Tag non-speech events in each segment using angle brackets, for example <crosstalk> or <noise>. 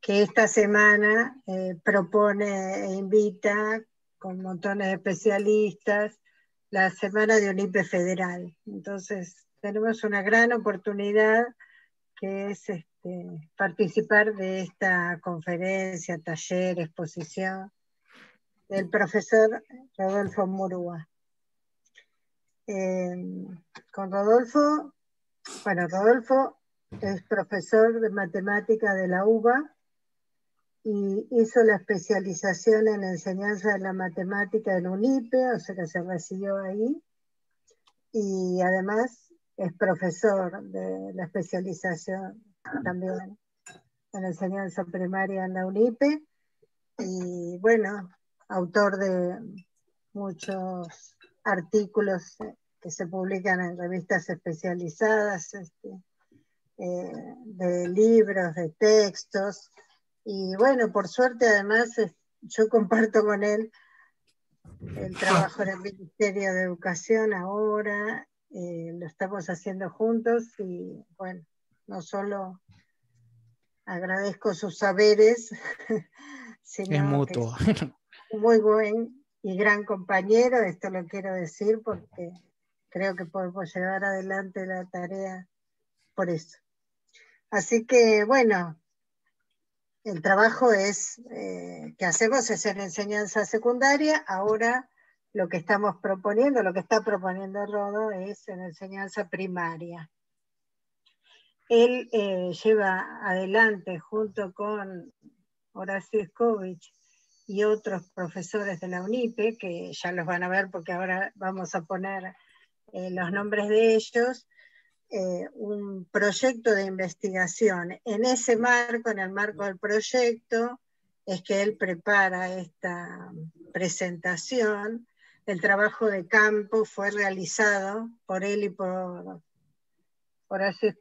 que esta semana eh, propone e invita con montones de especialistas la semana de Olimpe Federal. Entonces, tenemos una gran oportunidad que es este, participar de esta conferencia, taller, exposición del profesor Rodolfo Murúa. Eh, con Rodolfo, bueno, Rodolfo es profesor de matemática de la UBA y hizo la especialización en enseñanza de la matemática en UNIPE, o sea que se recibió ahí, y además es profesor de la especialización también en enseñanza primaria en la UNIPE, y bueno, autor de muchos artículos que se publican en revistas especializadas, este, eh, de libros, de textos, y bueno, por suerte además yo comparto con él el ah. trabajo en el Ministerio de Educación ahora, eh, lo estamos haciendo juntos y bueno, no solo agradezco sus saberes, <laughs> sino es mutuo. muy buen y gran compañero, esto lo quiero decir porque creo que podemos llevar adelante la tarea por eso. Así que bueno, el trabajo es, eh, que hacemos es en enseñanza secundaria, ahora lo que estamos proponiendo, lo que está proponiendo Rodo es en enseñanza primaria. Él eh, lleva adelante junto con Horacio Iskovich y otros profesores de la UNIPE, que ya los van a ver porque ahora vamos a poner eh, los nombres de ellos, eh, un proyecto de investigación. En ese marco, en el marco del proyecto, es que él prepara esta presentación. El trabajo de campo fue realizado por él y por Horacio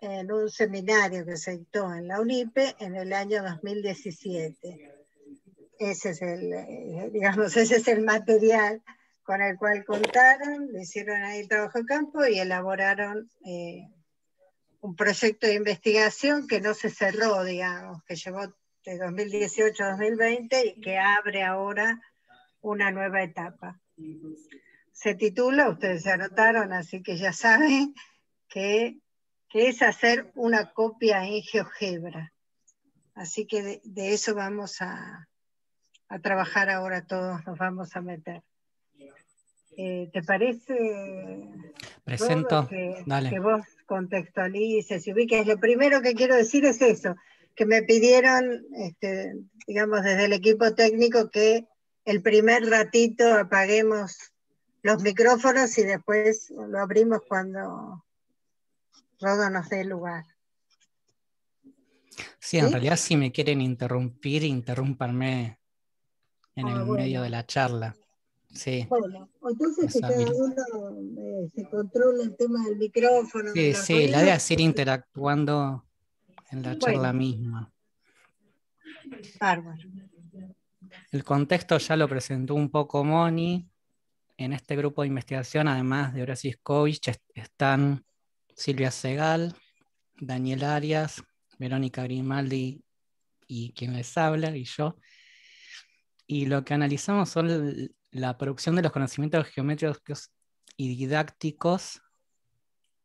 en un seminario que se dictó en la UNIPE en el año 2017. Ese es el, eh, digamos, <laughs> ese es el material con el cual contaron, le hicieron ahí el trabajo de campo y elaboraron eh, un proyecto de investigación que no se cerró, digamos, que llevó de 2018 a 2020 y que abre ahora una nueva etapa. Se titula, ustedes se anotaron, así que ya saben, que, es hacer una copia en GeoGebra. Así que de, eso vamos a trabajar ahora todos, nos vamos a meter. Eh, ¿Te parece? Presento. que, vos contextualices y ubiques. Lo primero que quiero decir es eso, que me pidieron, este, digamos, desde el equipo técnico que el primer ratito apaguemos los micrófonos y después lo abrimos cuando Rodo nos dé lugar. Sí, en realidad si me quieren interrumpir, interrúmpanme en ah, el medio de la charla. Sí. entonces que cada uno eh, se controla el tema del micrófono. Sí, sí, la idea es ir interactuando en la charla misma. Bárbaro. El contexto ya lo presentó un poco Moni. En este grupo de investigación, además de Horacio Kovic, están Silvia Segal, Daniel Arias, Verónica Grimaldi y quien les habla, y yo. Y lo que analizamos son la producción de los conocimientos geométricos y didácticos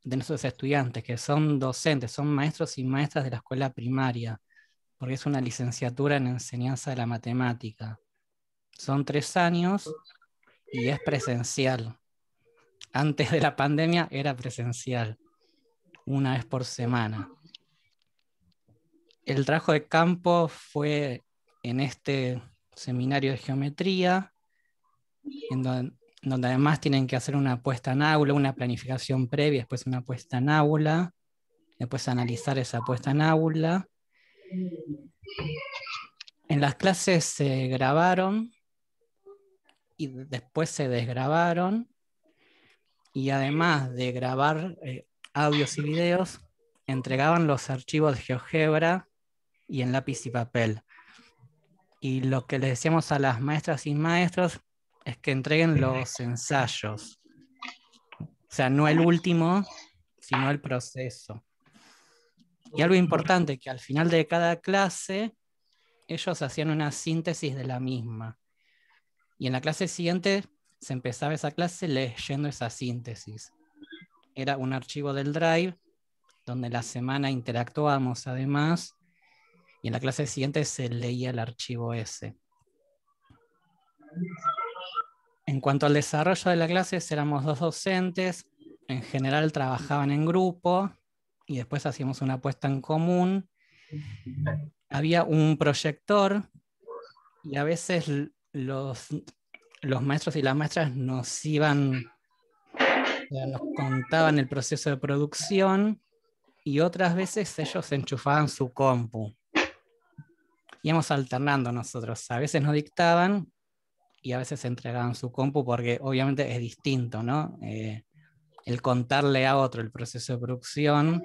de nuestros estudiantes, que son docentes, son maestros y maestras de la escuela primaria, porque es una licenciatura en enseñanza de la matemática. Son tres años y es presencial. Antes de la pandemia era presencial, una vez por semana. El trabajo de campo fue en este seminario de geometría, donde, además tienen que hacer una apuesta en aula, una planificación previa, después una apuesta en aula, después analizar esa apuesta en aula. En las clases se grabaron y después se desgrabaron y además de grabar eh, audios y videos, entregaban los archivos de GeoGebra y en lápiz y papel. Y lo que les decíamos a las maestras y maestros es que entreguen los ensayos. O sea, no el último, sino el proceso. Y algo importante, que al final de cada clase, ellos hacían una síntesis de la misma. Y en la clase siguiente se empezaba esa clase leyendo esa síntesis. Era un archivo del Drive, donde la semana interactuamos además, y en la clase siguiente se leía el archivo ese. En cuanto al desarrollo de la clase, éramos dos docentes, en general trabajaban en grupo y después hacíamos una apuesta en común. Había un proyector y a veces los, los maestros y las maestras nos iban, nos contaban el proceso de producción y otras veces ellos enchufaban su compu. Íbamos alternando nosotros, a veces nos dictaban y a veces entregaban su compu porque obviamente es distinto, ¿no? Eh, el contarle a otro el proceso de producción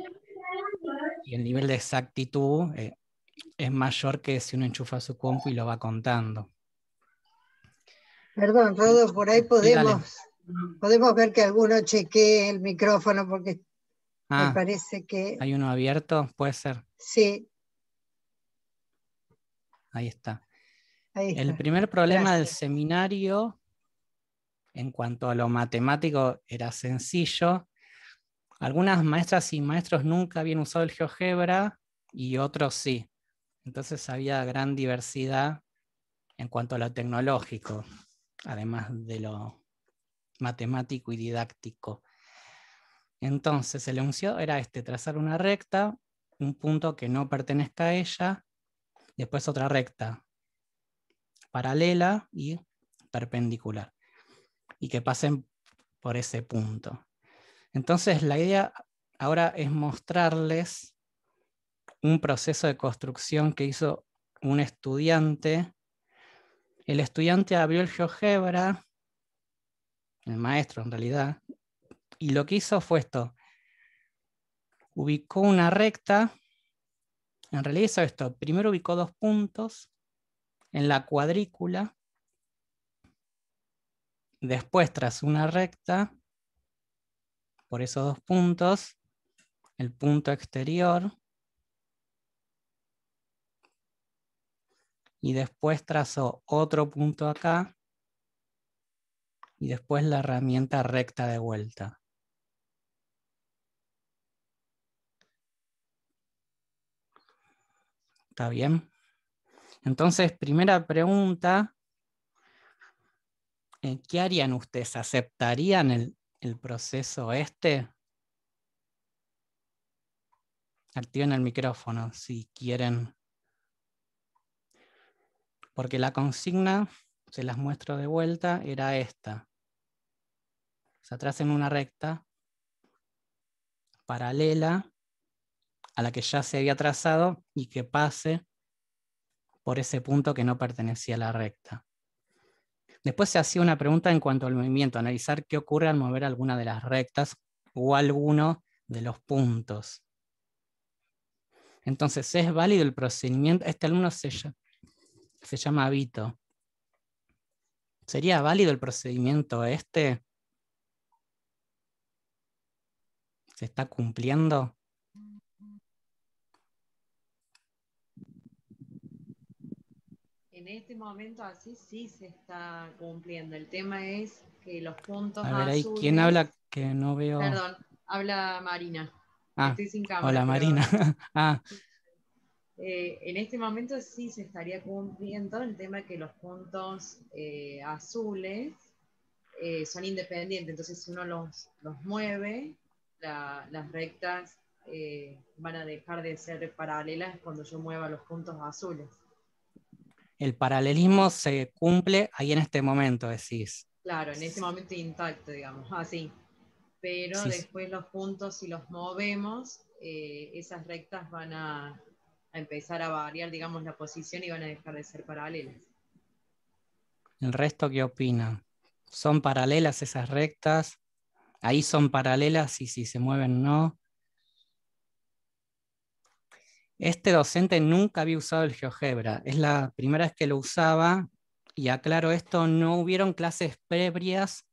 y el nivel de exactitud eh, es mayor que si uno enchufa su compu y lo va contando. Perdón, Rodo, por ahí podemos, podemos ver que alguno chequee el micrófono porque me ah, parece que... ¿Hay uno abierto? ¿Puede ser? Sí. Ahí está. El primer problema del seminario, en cuanto a lo matemático, era sencillo. Algunas maestras y maestros nunca habían usado el GeoGebra y otros sí. Entonces había gran diversidad en cuanto a lo tecnológico, además de lo matemático y didáctico. Entonces el enunciado era este, trazar una recta, un punto que no pertenezca a ella, después otra recta, paralela y perpendicular, y que pasen por ese punto. Entonces, la idea ahora es mostrarles un proceso de construcción que hizo un estudiante. El estudiante abrió el GeoGebra, el maestro en realidad, y lo que hizo fue esto. Ubicó una recta, en realidad hizo esto, primero ubicó dos puntos, en la cuadrícula. Después, trazo una recta, por esos dos puntos, el punto exterior. Y después trazo otro punto acá. Y después la herramienta recta de vuelta. ¿Está bien? Entonces, primera pregunta, eh, ¿qué harían ustedes? ¿Aceptarían el, proceso este? Activen el micrófono si quieren. Porque la consigna, se las muestro de vuelta, era esta. Se atrasen una recta paralela a la que ya se había trazado y que pase por ese punto que no pertenecía a la recta. Después se hacía una pregunta en cuanto al movimiento, analizar qué ocurre al mover alguna de las rectas o alguno de los puntos. Entonces, ¿es válido el procedimiento? Este alumno se, se llama Vito. ¿Sería válido el procedimiento este? ¿Se está cumpliendo? en este momento así sí se está cumpliendo. El tema es que los puntos A ver, ¿quién habla que no veo? Perdón, habla Marina. Ah, Estoy sin cámara. Hola, Marina. <laughs> ah. Eh, en este momento sí se estaría cumpliendo el tema que los puntos eh, azules eh, son independientes, entonces si uno los, los mueve, las rectas van a dejar de ser paralelas cuando yo mueva los puntos azules el paralelismo se cumple ahí en este momento, decís. Claro, en ese momento intacto, digamos, así. Ah, Pero después los puntos, si los movemos, eh, esas rectas van a, a, empezar a variar, digamos, la posición y van a dejar de ser paralelas. ¿El resto qué opina? ¿Son paralelas esas rectas? ¿Ahí son paralelas y si se mueven no? Este docente nunca había usado el GeoGebra, es la primera vez que lo usaba y aclaro esto, no hubieron clases previas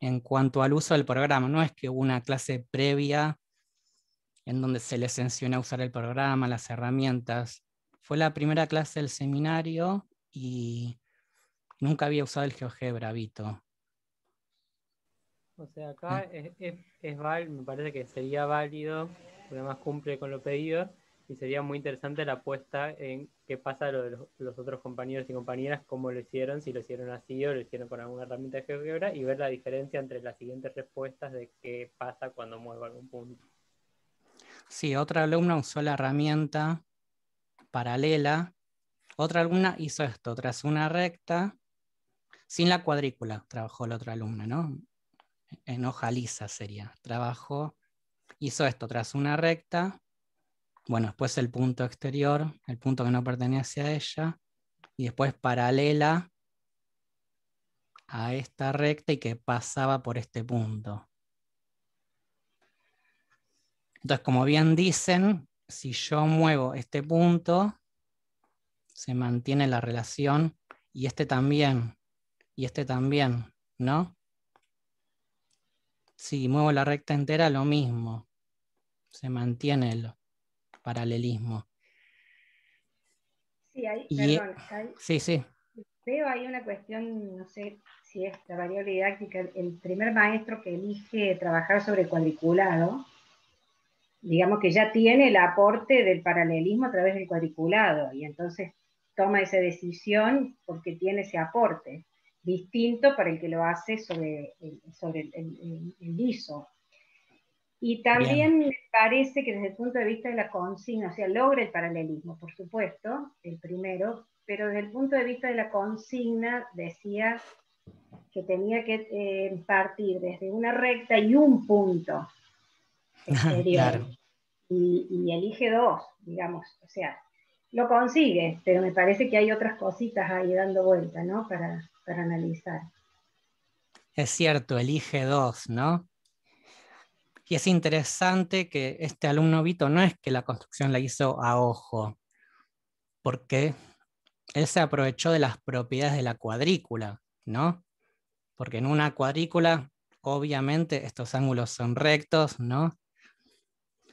en cuanto al uso del programa, no es que hubo una clase previa en donde se les enseñó a usar el programa, las herramientas. Fue la primera clase del seminario y nunca había usado el GeoGebra, Vito. O sea, acá ah. es, es, me parece que sería válido, además cumple con lo pedido, y sería muy interesante la apuesta en qué pasa los, otros compañeros y compañeras, cómo lo hicieron, si lo hicieron así o lo hicieron con alguna herramienta de GeoGebra y ver la diferencia entre las siguientes respuestas de qué pasa cuando muevo algún punto. Sí, otra alumna usó la herramienta paralela. Otra alumna hizo esto, tras una recta, sin la cuadrícula, trabajó la otra alumna, ¿no? En hoja lisa sería. Trabajó, hizo esto, tras una recta, bueno, después el punto exterior, el punto que no pertenece a ella, y después paralela a esta recta y que pasaba por este punto. Entonces, como bien dicen, si yo muevo este punto, se mantiene la relación y este también, y este también, ¿no? Si muevo la recta entera, lo mismo, se mantiene el, paralelismo. Sí, hay, perdón, e- sí, sí. Veo ahí una cuestión, no sé si es la variable didáctica, el primer maestro que elige trabajar sobre cuadriculado, digamos que ya tiene el aporte del paralelismo a través del cuadriculado, y entonces toma esa decisión porque tiene ese aporte, distinto para el que lo hace sobre, el, el liso, y también me parece que desde el punto de vista de la consigna, o sea, logra el paralelismo, por supuesto, el primero, pero desde el punto de vista de la consigna decía que tenía que eh, partir desde una recta y un punto <laughs> exterior. y, elige dos, digamos, o sea, lo consigue, pero me parece que hay otras cositas ahí dando vuelta, ¿no? Para, para analizar. Es cierto, elige dos, ¿no? Y es interesante que este alumno Vito no es que la construcción la hizo a ojo, porque él se aprovechó de las propiedades de la cuadrícula, ¿no? Porque en una cuadrícula, obviamente, estos ángulos son rectos, ¿no?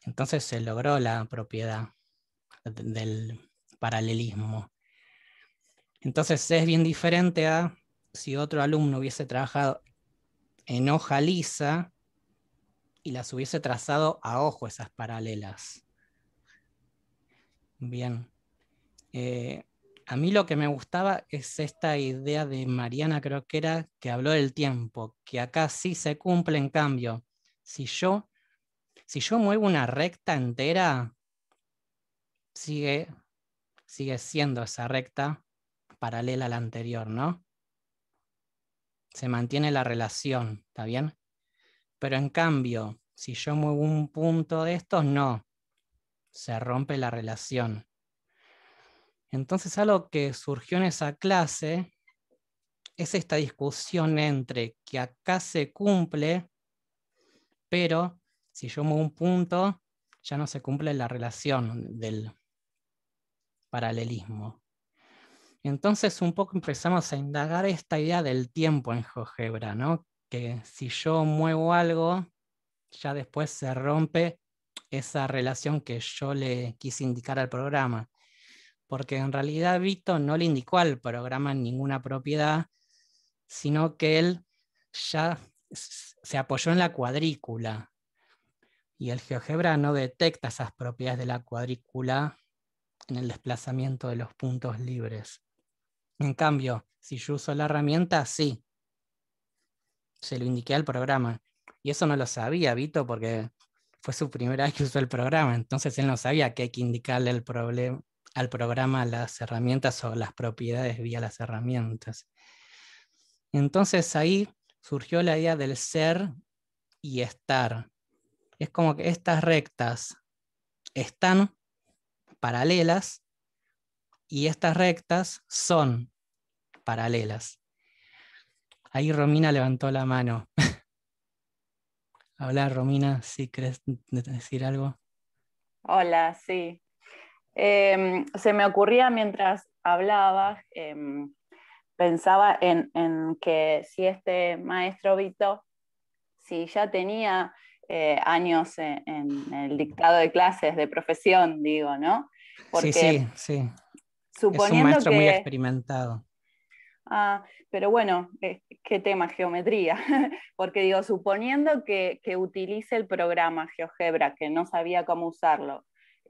Entonces se logró la propiedad del paralelismo. Entonces es bien diferente a si otro alumno hubiese trabajado en hoja lisa, y las hubiese trazado a ojo esas paralelas. Bien. Eh, a mí lo que me gustaba es esta idea de Mariana, creo que era, que habló del tiempo, que acá sí se cumple en cambio. Si yo, si yo muevo una recta entera, sigue, sigue siendo esa recta paralela a la anterior, ¿no? Se mantiene la relación, ¿está bien? Pero en cambio, si yo muevo un punto de estos, no. Se rompe la relación. Entonces, algo que surgió en esa clase es esta discusión entre que acá se cumple, pero si yo muevo un punto, ya no se cumple la relación del paralelismo. Entonces un poco empezamos a indagar esta idea del tiempo en GeoGebra, ¿no? si yo muevo algo, ya después se rompe esa relación que yo le quise indicar al programa. Porque en realidad Vito no le indicó al programa ninguna propiedad, sino que él ya se apoyó en la cuadrícula. Y el GeoGebra no detecta esas propiedades de la cuadrícula en el desplazamiento de los puntos libres. En cambio, si yo uso la herramienta, sí, se lo indiqué al programa. Y eso no lo sabía, Vito, porque fue su primera vez que usó el programa, entonces él no sabía que hay que indicarle al programa las herramientas o las propiedades vía las herramientas. Entonces ahí surgió la idea del ser y estar. Es como que estas rectas están paralelas y estas rectas son paralelas. Ahí Romina levantó la mano. <laughs> Habla, Romina, si ¿sí querés decir algo. Hola, sí. Em, se me ocurría mientras hablabas, em, pensaba en, que si este maestro Vito, si ya tenía eh, años e, en, el dictado de clases de profesión, digo, ¿no? Porque sí, sí, sí. es un maestro muy experimentado. Ah, pero bueno, eh, qué tema geometría, <laughs> porque digo, suponiendo que, utilice el programa GeoGebra, que no sabía cómo usarlo,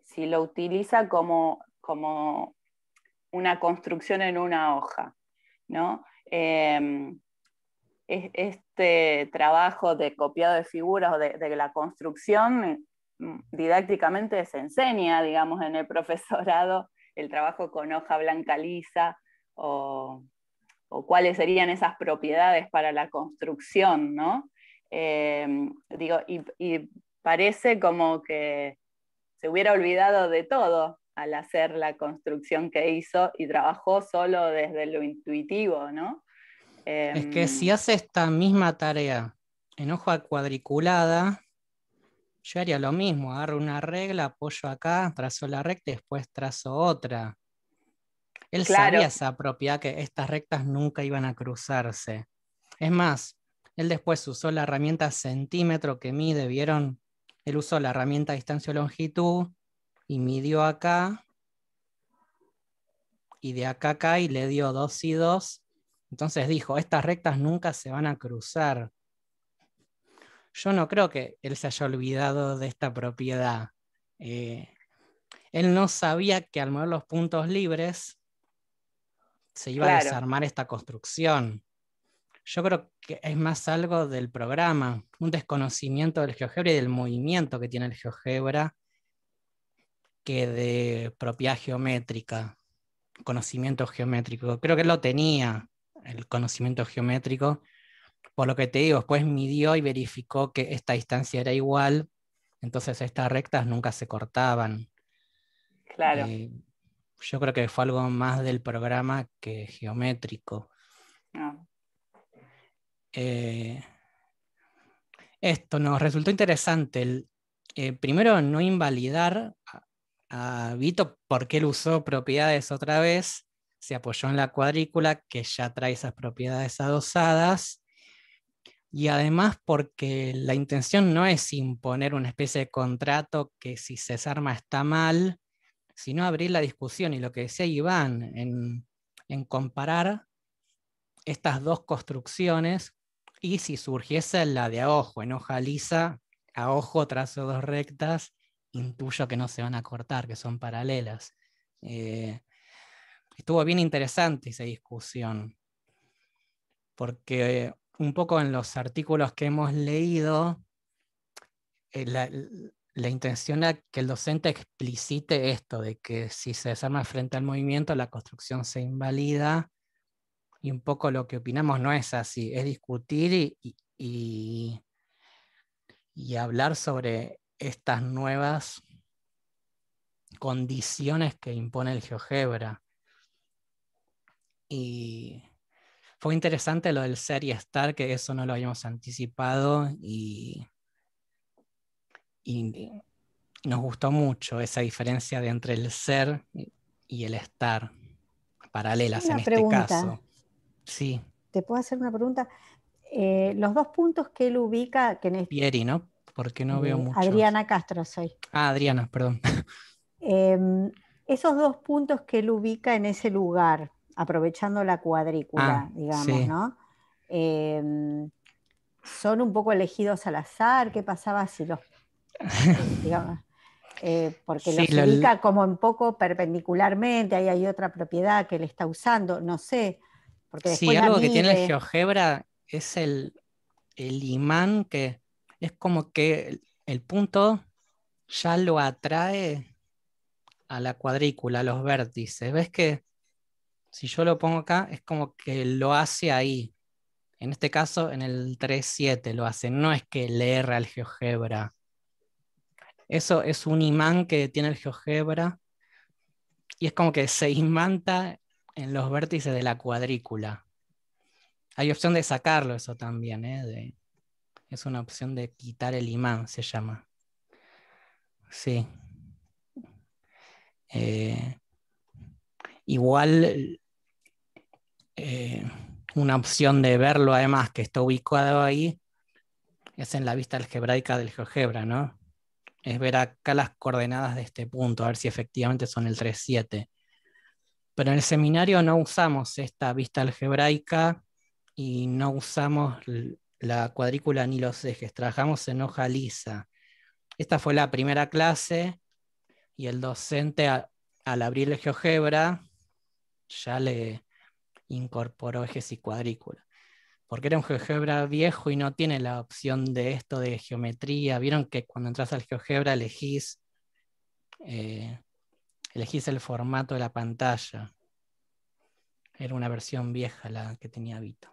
si lo utiliza como, como una construcción en una hoja, ¿no? Em, este trabajo de copiado de figuras o de, la construcción mm, didácticamente se enseña, digamos, en el <laughs> profesorado, el trabajo con hoja blanca lisa o o cuáles serían esas propiedades para la construcción, ¿no? Eh, digo, y, parece como que se hubiera olvidado de todo al hacer la construcción que hizo y trabajó solo desde lo intuitivo, ¿no? es que em, si hace esta misma tarea en hoja cuadriculada, yo haría lo mismo, agarro una regla, apoyo acá, trazo la recta y después trazo otra. Él sabía esa propiedad que estas rectas nunca iban a cruzarse. Es más, él después usó la herramienta centímetro que mide, ¿vieron? Él usó la herramienta distancia longitud y midió acá. Y de acá acá y le dio 2 y 2. Entonces dijo, estas rectas nunca se van a cruzar. Yo no creo que él se haya olvidado de esta propiedad. Eh, él no sabía que al mover los puntos libres, se iba a desarmar esta construcción. Yo creo que es más algo del programa, un desconocimiento del GeoGebra y del movimiento que tiene el GeoGebra que de propiedad geométrica, conocimiento geométrico. Creo que lo tenía el conocimiento geométrico, por lo que te digo, después midió y verificó que esta distancia era igual, entonces estas rectas nunca se cortaban. Claro. Eh, yo creo que fue algo más del programa que geométrico. Ah. Eh, esto nos resultó interesante. Eh, primero, no invalidar a, Vito porque él usó propiedades otra vez, se apoyó en la cuadrícula que ya trae esas propiedades adosadas. Y además porque la intención no es imponer una especie de contrato que si se desarma está mal, sino abrir la discusión y lo que decía Iván en, comparar estas dos construcciones y si surgiese la de a ojo, en hoja lisa, a ojo, trazo dos rectas, intuyo que no se van a cortar, que son paralelas. Eh, estuvo bien interesante esa discusión, porque eh, un poco en los artículos que hemos leído, eh, la intención era que el docente explicite esto, de que si se desarma frente al movimiento, la construcción se invalida, y un poco lo que opinamos no es así, es discutir y, hablar sobre estas nuevas condiciones que impone el GeoGebra. Y fue interesante lo del ser y estar, que eso no lo habíamos anticipado y y nos gustó mucho esa diferencia de entre el ser y el estar, paralelas en este caso. Sí. ¿Te puedo hacer una pregunta? Eh, los dos puntos que él ubica... en Pieri, ¿no? Porque no veo eh, mucho. Adriana Castro soy. Ah, Adriana, perdón. <laughs> Em, esos dos puntos que él ubica en ese lugar, aprovechando la cuadrícula, ah, digamos, ¿no? Em, son un poco elegidos al azar, ¿qué pasaba si los <laughs> Eh, porque lo indica como un poco perpendicularmente, ahí hay otra propiedad que le está usando, no sé. Porque sí, algo que tiene el GeoGebra es el, imán que es como que el, punto ya lo atrae a la cuadrícula, a los vértices. ¿Ves que si yo lo pongo acá es como que lo hace ahí? En este caso, en el 3.7 lo hace, no es que le el al GeoGebra. Eso es un imán que tiene el GeoGebra y es como que se imanta en los vértices de la cuadrícula. Hay opción de sacarlo eso también, ¿eh? es una opción de quitar el imán, se llama. Sí. Eh, igual eh, una opción de verlo además que está ubicado ahí es en la vista algebraica del GeoGebra, ¿no? es ver acá las coordenadas de este punto, a ver si efectivamente son el 7. Pero en el seminario no usamos esta vista algebraica y no usamos la cuadrícula ni los ejes, trabajamos en hoja lisa. Esta fue la primera clase y el docente al abrir el GeoGebra ya le incorporó ejes y cuadrícula porque era un GeoGebra viejo y no tiene la opción de esto de geometría. Vieron que cuando entras al GeoGebra elegís, eh, elegís el formato de la pantalla. Era una versión vieja la que tenía Vito.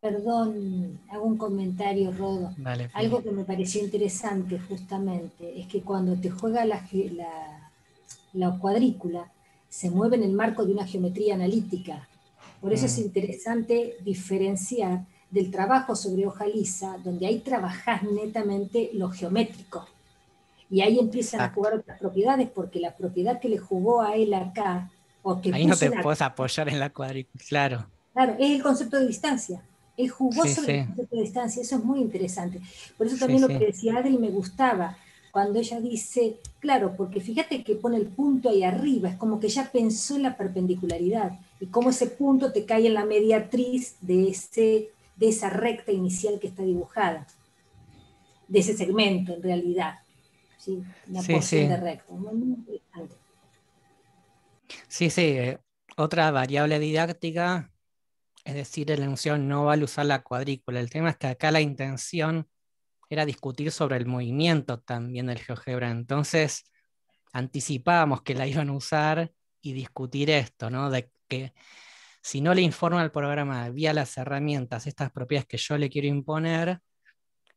Perdón, hago un comentario, Rodo. Algo que me pareció interesante justamente es que cuando te juega la, la cuadrícula, se mueve en el marco de una geometría analítica por eso es mm. interesante diferenciar del trabajo sobre hoja lisa, donde ahí trabajas netamente lo geométrico. Y ahí empiezan a jugar otras propiedades, porque la propiedad que le jugó a él acá, o que ahí no te puedes apoyar en la cuadrícula, claro. Claro, es el concepto de distancia. Él jugó sobre el concepto de distancia, eso es muy interesante. Por eso también lo que decía Adri me gustaba, cuando ella dice, claro, porque fíjate que pone el punto ahí arriba, es como que ya pensó en la perpendicularidad y cómo ese punto te cae en la mediatriz de, ese, de esa recta inicial que está dibujada, de ese segmento en realidad. Sí, sí, sí, eh, otra variable didáctica, es decir, el enunciado no vale usar la cuadrícula. El tema es que acá la intención era discutir sobre el movimiento también del GeoGebra. Entonces, anticipábamos que la iban a usar y discutir esto, ¿no? De que si no le informa al programa vía las herramientas estas propiedades que yo le quiero imponer,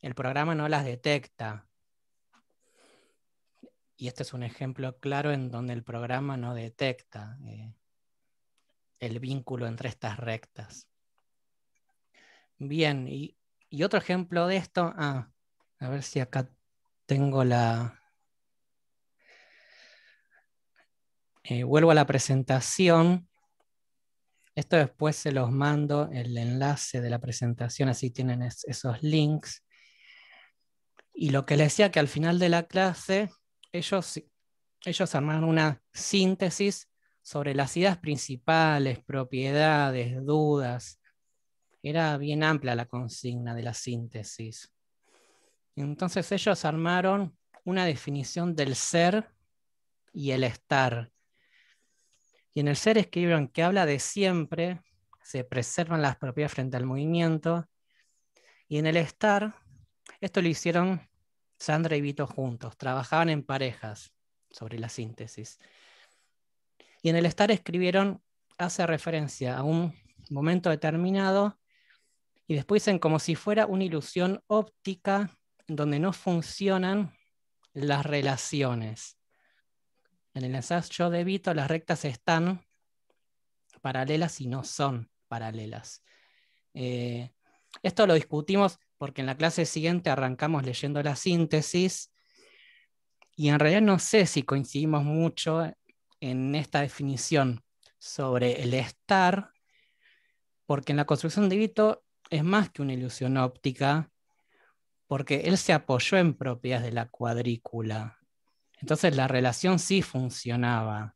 el programa no las detecta. Y este es un ejemplo claro en donde el programa no detecta eh, el vínculo entre estas rectas. Bien, y, otro ejemplo de esto, ah, a ver si acá tengo la... Eh, vuelvo a la presentación. Esto después se los mando el enlace de la presentación, así tienen esos links. Y lo que les decía que al final de la clase, ellos, ellos armaron una síntesis sobre las ideas principales, propiedades, dudas. Era bien amplia la consigna de la síntesis. Entonces ellos armaron una definición del ser y el estar. Y en el ser escribieron que habla de siempre, se preservan las propiedades frente al movimiento. Y en el estar, esto lo hicieron Sandra y Vito juntos, trabajaban en parejas sobre la síntesis. Y en el estar escribieron, hace referencia a un momento determinado, y después dicen como si fuera una ilusión óptica donde no funcionan las relaciones. En el ensayo de Vito las rectas están paralelas y no son paralelas. Eh, esto lo discutimos porque en la clase siguiente arrancamos leyendo la síntesis y en realidad no sé si coincidimos mucho en esta definición sobre el estar, porque en la construcción de Vito es más que una ilusión óptica, porque él se apoyó en propiedades de la cuadrícula. Entonces la relación sí funcionaba.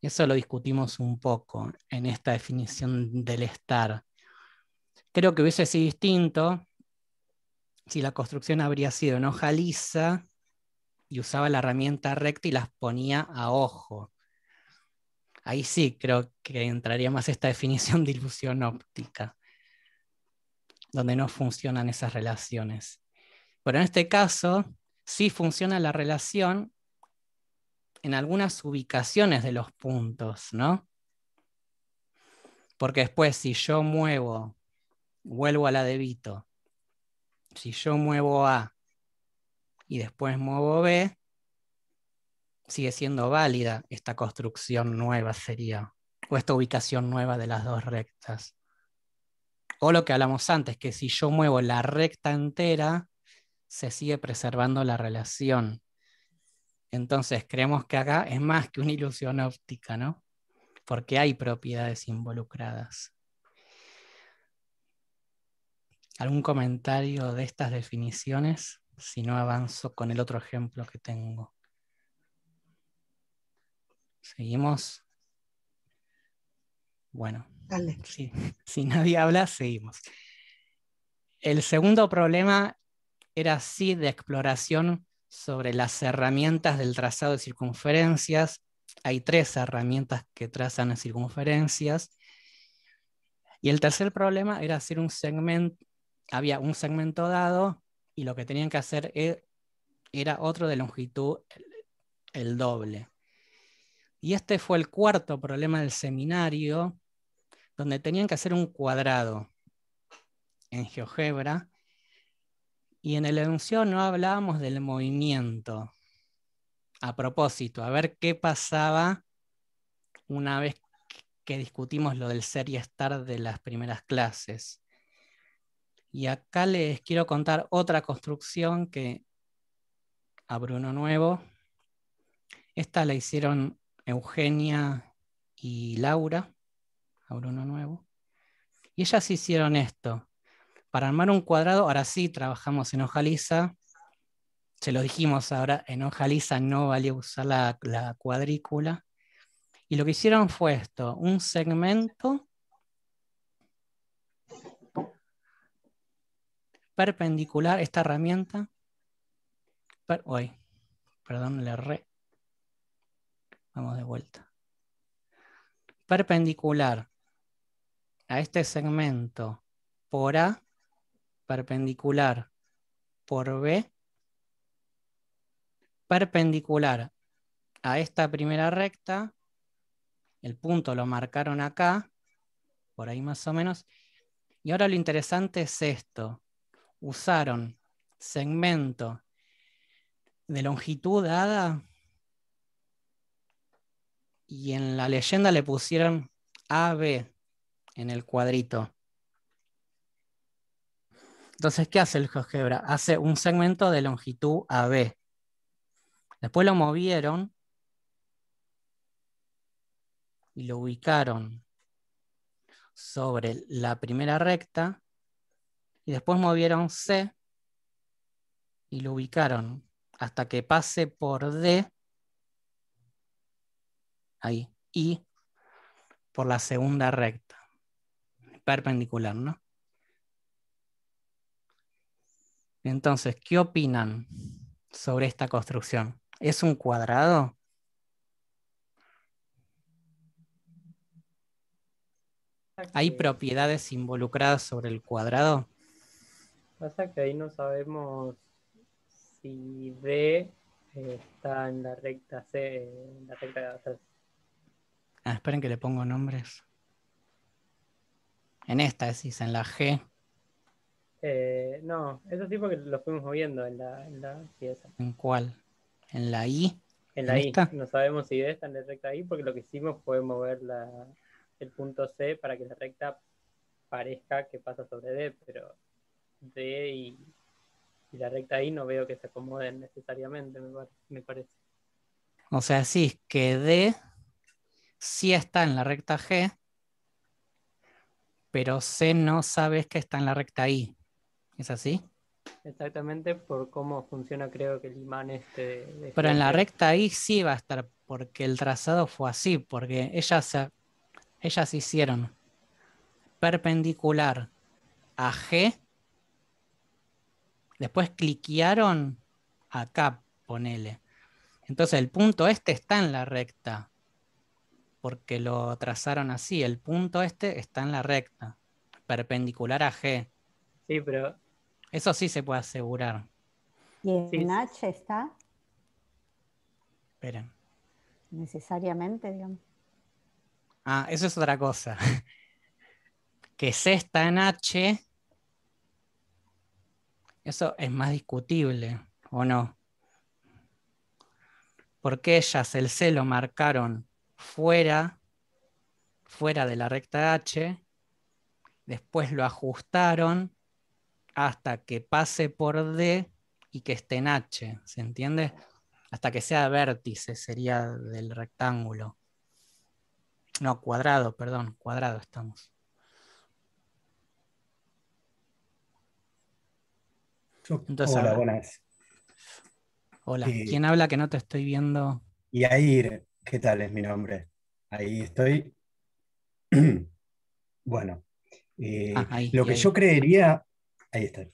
Eso lo discutimos un poco en esta definición del estar. Creo que hubiese sido distinto si la construcción habría sido en hoja lisa y usaba la herramienta recta y las ponía a ojo. Ahí sí creo que entraría más esta definición de ilusión óptica donde no funcionan esas relaciones. Pero en este caso, sí funciona la relación en algunas ubicaciones de los puntos, ¿no? Porque después, si yo muevo, vuelvo a la de Vito, si yo muevo A y después muevo B, sigue siendo válida esta construcción nueva, sería, o esta ubicación nueva de las dos rectas o lo que hablamos antes, que si yo muevo la recta entera, se sigue preservando la relación. Entonces, creemos que acá es más que una ilusión óptica, ¿no? Porque hay propiedades involucradas. ¿Algún comentario de estas definiciones? Si no avanzo con el otro ejemplo que tengo. Seguimos. Bueno. Si nadie habla, seguimos. El segundo problema era así de exploración sobre las herramientas del trazado de circunferencias. Hay tres herramientas que trazan circunferencias. Y el tercer problema era hacer un segmento, había un segmento dado y lo que tenían que hacer e, era otro de longitud el doble. Y este fue el cuarto problema del seminario, donde tenían que hacer un cuadrado en GeoGebra y en el enunciado no hablábamos del movimiento. A propósito, a ver qué pasaba una vez que discutimos lo del ser y estar de las primeras clases. Y acá les quiero contar otra construcción que a Bruno Nuevo. Esta la hicieron Eugenia y Laura abro uno nuevo. Y ellas hicieron esto. Para armar un cuadrado, ahora sí trabajamos en hoja lisa. Se lo dijimos ahora, en hoja lisa no valía usar la, cuadrícula. Y lo que hicieron fue esto, un segmento perpendicular, esta herramienta, perdón, le re. Vamos de vuelta. Perpendicular a este segmento por A perpendicular por B perpendicular a esta primera recta, el punto lo marcaron acá, por ahí más o menos, y ahora lo interesante es esto, usaron segmento de longitud dada y en la leyenda le pusieron AB, en el cuadrito. Entonces, ¿qué hace el GeoGebra? Hace un segmento de longitud AB. Después lo movieron y lo ubicaron sobre la primera recta y después movieron C y lo ubicaron hasta que pase por D, ahí, y por la segunda recta perpendicular, ¿no? Entonces, ¿qué opinan sobre esta construcción? ¿Es un cuadrado? ¿Hay propiedades involucradas sobre el cuadrado? Pasa que ahí no sabemos si D está en la recta C, la recta Ah, esperen que le pongo nombres. En esta decís, en la G. Eh, no, eso sí porque lo fuimos moviendo en la, en la pieza. ¿En cuál? ¿En la I? En la I. No sabemos si está en la recta I porque lo que hicimos fue mover el punto C para que la recta parezca que pasa sobre D, pero D y, la recta I no veo que se acomoden necesariamente, me, me parece. O sea, sí, que D sí está en la recta G, pero C no sabes que está en la recta I. ¿Es así? Exactamente, por cómo funciona creo que el imán este... pero en la recta I sí va a estar, porque el trazado fue así, porque ellas, ellas hicieron perpendicular a G, después cliquearon acá, ponele. Entonces el punto este está en la recta, porque lo trazaron así. El punto este está en la recta, perpendicular a G. Sí, pero. Eso sí se puede asegurar. ¿Y en H está? Esperen. Necesariamente, digamos. Ah, eso es otra cosa. <laughs> que C está en H. Eso es más discutible, ¿o no? Porque ellas el C lo marcaron fuera, fuera de la recta H, después lo ajustaron hasta que pase por D y que esté en H, ¿se entiende? Hasta que sea vértice sería del rectángulo. No, cuadrado, perdón, cuadrado estamos. Hola, buenas. Hola, eh, ¿quién habla que no te estoy viendo? y Yair, ¿Qué tal es mi nombre? Ahí estoy. <clears throat> bueno, eh, ah, lo que yo creería, ahí está,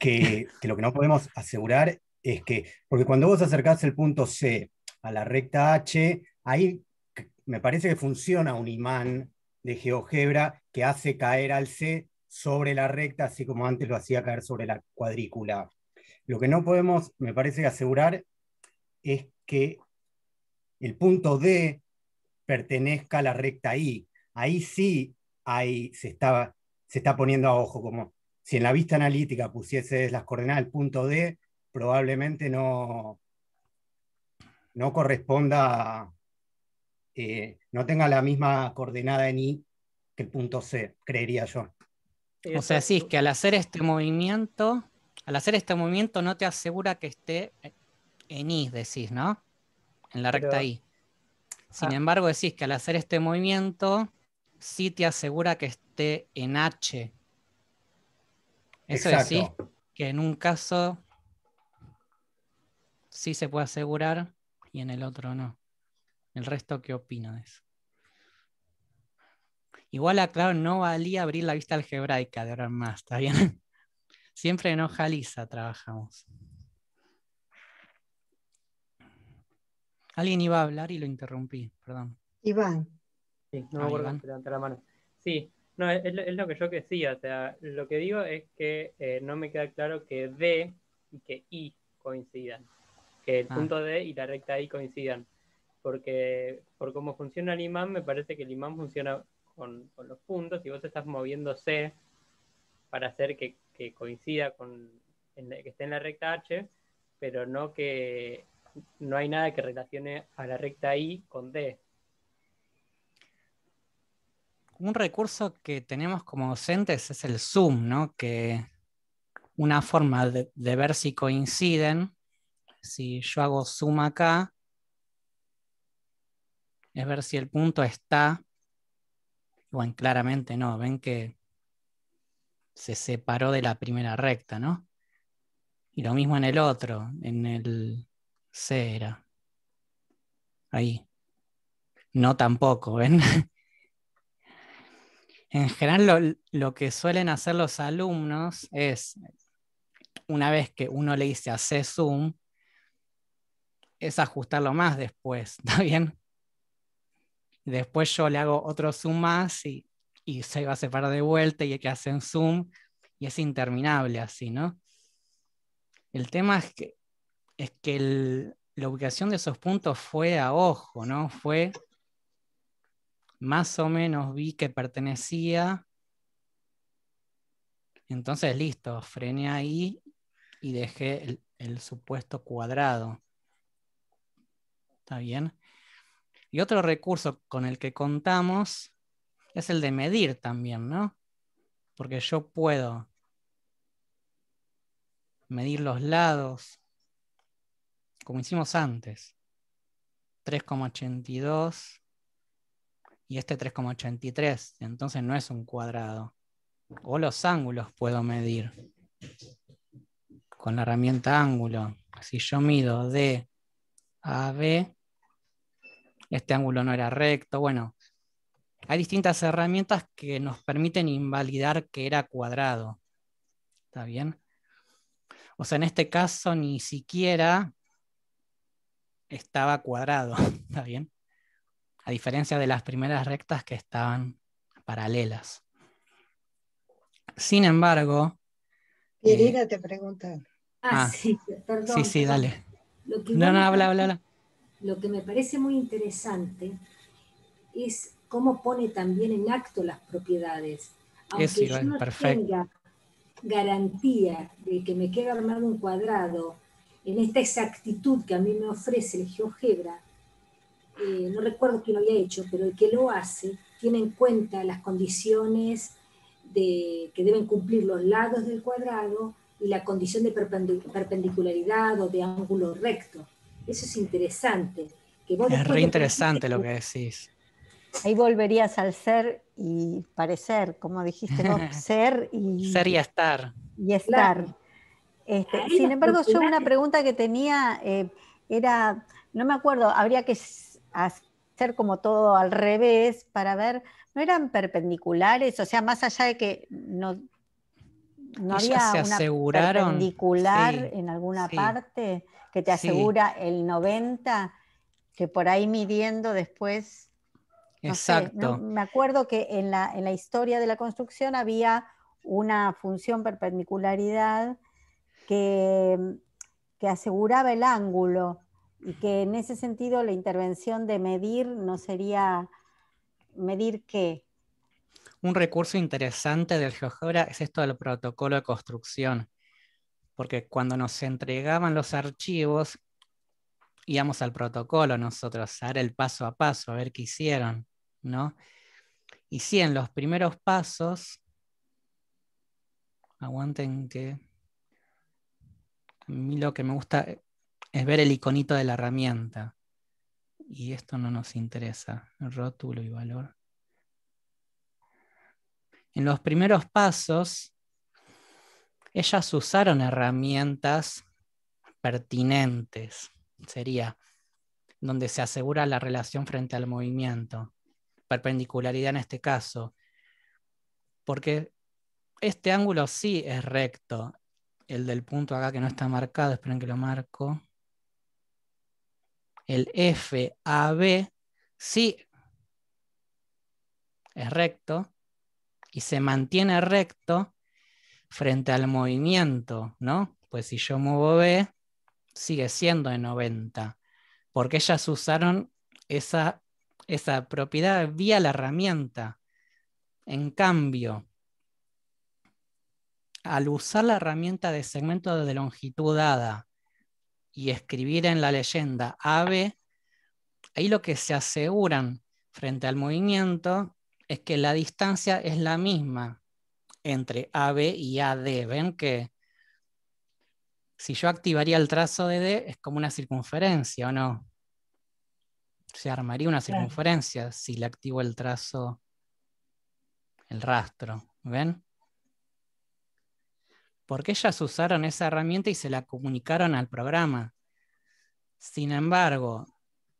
que, que, lo que no podemos asegurar es que, porque cuando vos acercás el punto C a la recta H, ahí me parece que funciona un imán de GeoGebra que hace caer al C sobre la recta, así como antes lo hacía caer sobre la cuadrícula. Lo que no podemos, me parece, asegurar es que el punto D pertenezca a la recta I. Ahí sí ahí se, está, se está poniendo a ojo, como si en la vista analítica pusieses las coordenadas del punto D, probablemente no, no corresponda, eh, no tenga la misma coordenada en I que el punto C, creería yo. O sea, sí, es que al hacer este movimiento, al hacer este movimiento no te asegura que esté en I, decís, ¿no? en la recta I. Sin ah. embargo, decís que al hacer este movimiento, sí te asegura que esté en H. Eso decís que en un caso sí se puede asegurar y en el otro no. El resto, ¿qué opina de eso? Igual aclaro, ah, no valía abrir la vista algebraica de ahora más, ¿está bien? <laughs> Siempre en hoja lisa trabajamos. Alguien iba a hablar y lo interrumpí, perdón. Iván. Sí, no me ah, acuerdo la mano. Sí, no, es, lo que yo decía, o sea, lo que digo es que eh, no me queda claro que D y que I coincidan, que el ah. punto D y la recta I coincidan, porque por cómo funciona el imán, me parece que el imán funciona con, los puntos y vos estás moviendo C para hacer que, coincida con, que esté en la recta H, pero no que no hay nada que relacione a la recta I con D. Un recurso que tenemos como docentes es el zoom, ¿no? Que una forma de, ver si coinciden, si yo hago zoom acá, es ver si el punto está, bueno, claramente no, ven que se separó de la primera recta, ¿no? Y lo mismo en el otro, en el Cera. Ahí. No tampoco, ¿ven? <laughs> en general lo, que suelen hacer los alumnos es, una vez que uno le dice hace zoom, es ajustarlo más después, <laughs> ¿está bien? Después yo le hago otro zoom más y, y se va a separar de vuelta y hay que hacer zoom y es interminable así, ¿no? El tema es que es que la ubicación de esos puntos fue a ojo, ¿no? Fue más o menos vi que pertenecía. Entonces, listo, frené ahí y dejé el, el supuesto cuadrado. ¿Está bien? Y otro recurso con el que contamos es el de medir también, ¿no? Porque yo puedo medir los lados, como hicimos antes. 3,82 y este 3,83. Entonces no es un cuadrado. O los ángulos puedo medir con la herramienta ángulo. Si yo mido de a B, este ángulo no era recto. Bueno, hay distintas herramientas que nos permiten invalidar que era cuadrado. ¿Está bien? O sea, en este caso ni siquiera estaba cuadrado, <laughs> ¿está bien? A diferencia de las primeras rectas que estaban paralelas. Sin embargo... Irina eh, te pregunta. Ah, ah, sí, perdón. Sí, sí, dale. no, no, habla, habla, Lo que me parece muy interesante es cómo pone también en acto las propiedades. Aunque tenga garantía de que me quede armado un cuadrado en esta exactitud que a mí me ofrece el GeoGebra, eh, no recuerdo quién lo había hecho, pero el que lo hace tiene en cuenta las condiciones que deben cumplir los lados del cuadrado y la condición de perpendicularidad o de ángulo recto. Eso es interesante. es re interesante lo que decís. Ahí volverías al ser y parecer, como dijiste no <laughs> ser y... Ser estar. Y estar. Este, sin embargo, yo una pregunta que tenía eh, era, no me acuerdo, habría que hacer como todo al revés para ver, ¿no eran perpendiculares? O sea, más allá de que no, había perpendicular en alguna parte que te asegura el 90, que por ahí midiendo después... Exacto. me acuerdo que en la historia de la construcción había una función perpendicularidad Mm, que, aseguraba el ángulo y que en ese sentido la intervención de medir no sería medir qué. Un recurso interesante del GeoGebra es esto del protocolo de construcción, porque cuando nos entregaban los archivos, íbamos al protocolo nosotros, a dar el paso a paso, a ver qué hicieron, ¿no? Y sí, en los primeros pasos, aguanten que mí lo que me gusta es ver el iconito de la herramienta. Y esto no nos interesa, rótulo y valor. En los primeros pasos, ellas usaron herramientas pertinentes. Sería donde se asegura la relación frente al movimiento, perpendicularidad en este caso, porque este ángulo sí es recto, el del punto acá que no está marcado, esperen que lo marco. El FAB sí es recto y se mantiene recto frente al movimiento, ¿no? Pues si yo muevo B, sigue siendo de 90, porque ellas usaron esa, esa propiedad vía la herramienta. En cambio, al usar la herramienta de segmento de longitud dada y escribir en la leyenda AB, ahí lo que se aseguran frente al movimiento es que la distancia es la misma entre AB y AD. Ven que si yo activaría el trazo de D es como una circunferencia, ¿o no? Se armaría una circunferencia si le activo el trazo, el rastro. ¿Ven? porque ellas usaron esa herramienta y se la comunicaron al programa. Sin embargo,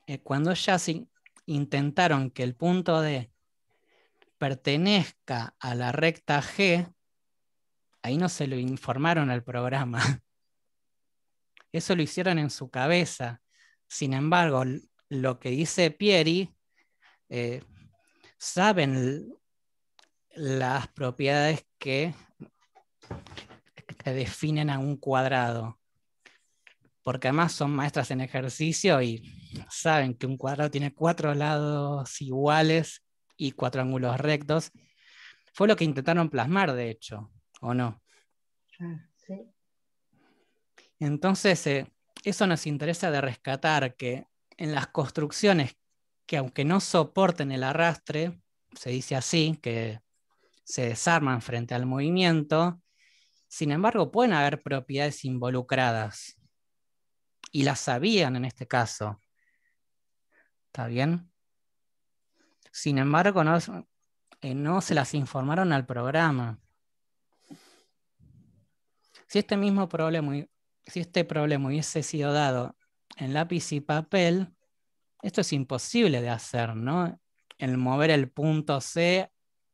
eh, cuando ellas intentaron que el punto D pertenezca a la recta G, ahí no se lo informaron al programa. <laughs> Eso lo hicieron en su cabeza. Sin embargo, lo que dice Pieri, eh, saben las propiedades que definen a un cuadrado. Porque además son maestras en ejercicio y saben que un cuadrado tiene cuatro lados iguales y cuatro ángulos rectos. Fue lo que intentaron plasmar, de hecho, ¿o no? Ah, Entonces, eh, eso nos interesa de rescatar que en las construcciones que aunque no soporten el arrastre, se dice así, que se desarman frente al movimiento, sin embargo, pueden haber propiedades involucradas. Y las sabían en este caso. ¿Está bien? Sin embargo, eh, no, se las informaron al programa. Si este mismo problema, si este problema hubiese sido dado en lápiz y papel, esto es imposible de hacer, ¿no? El mover el punto C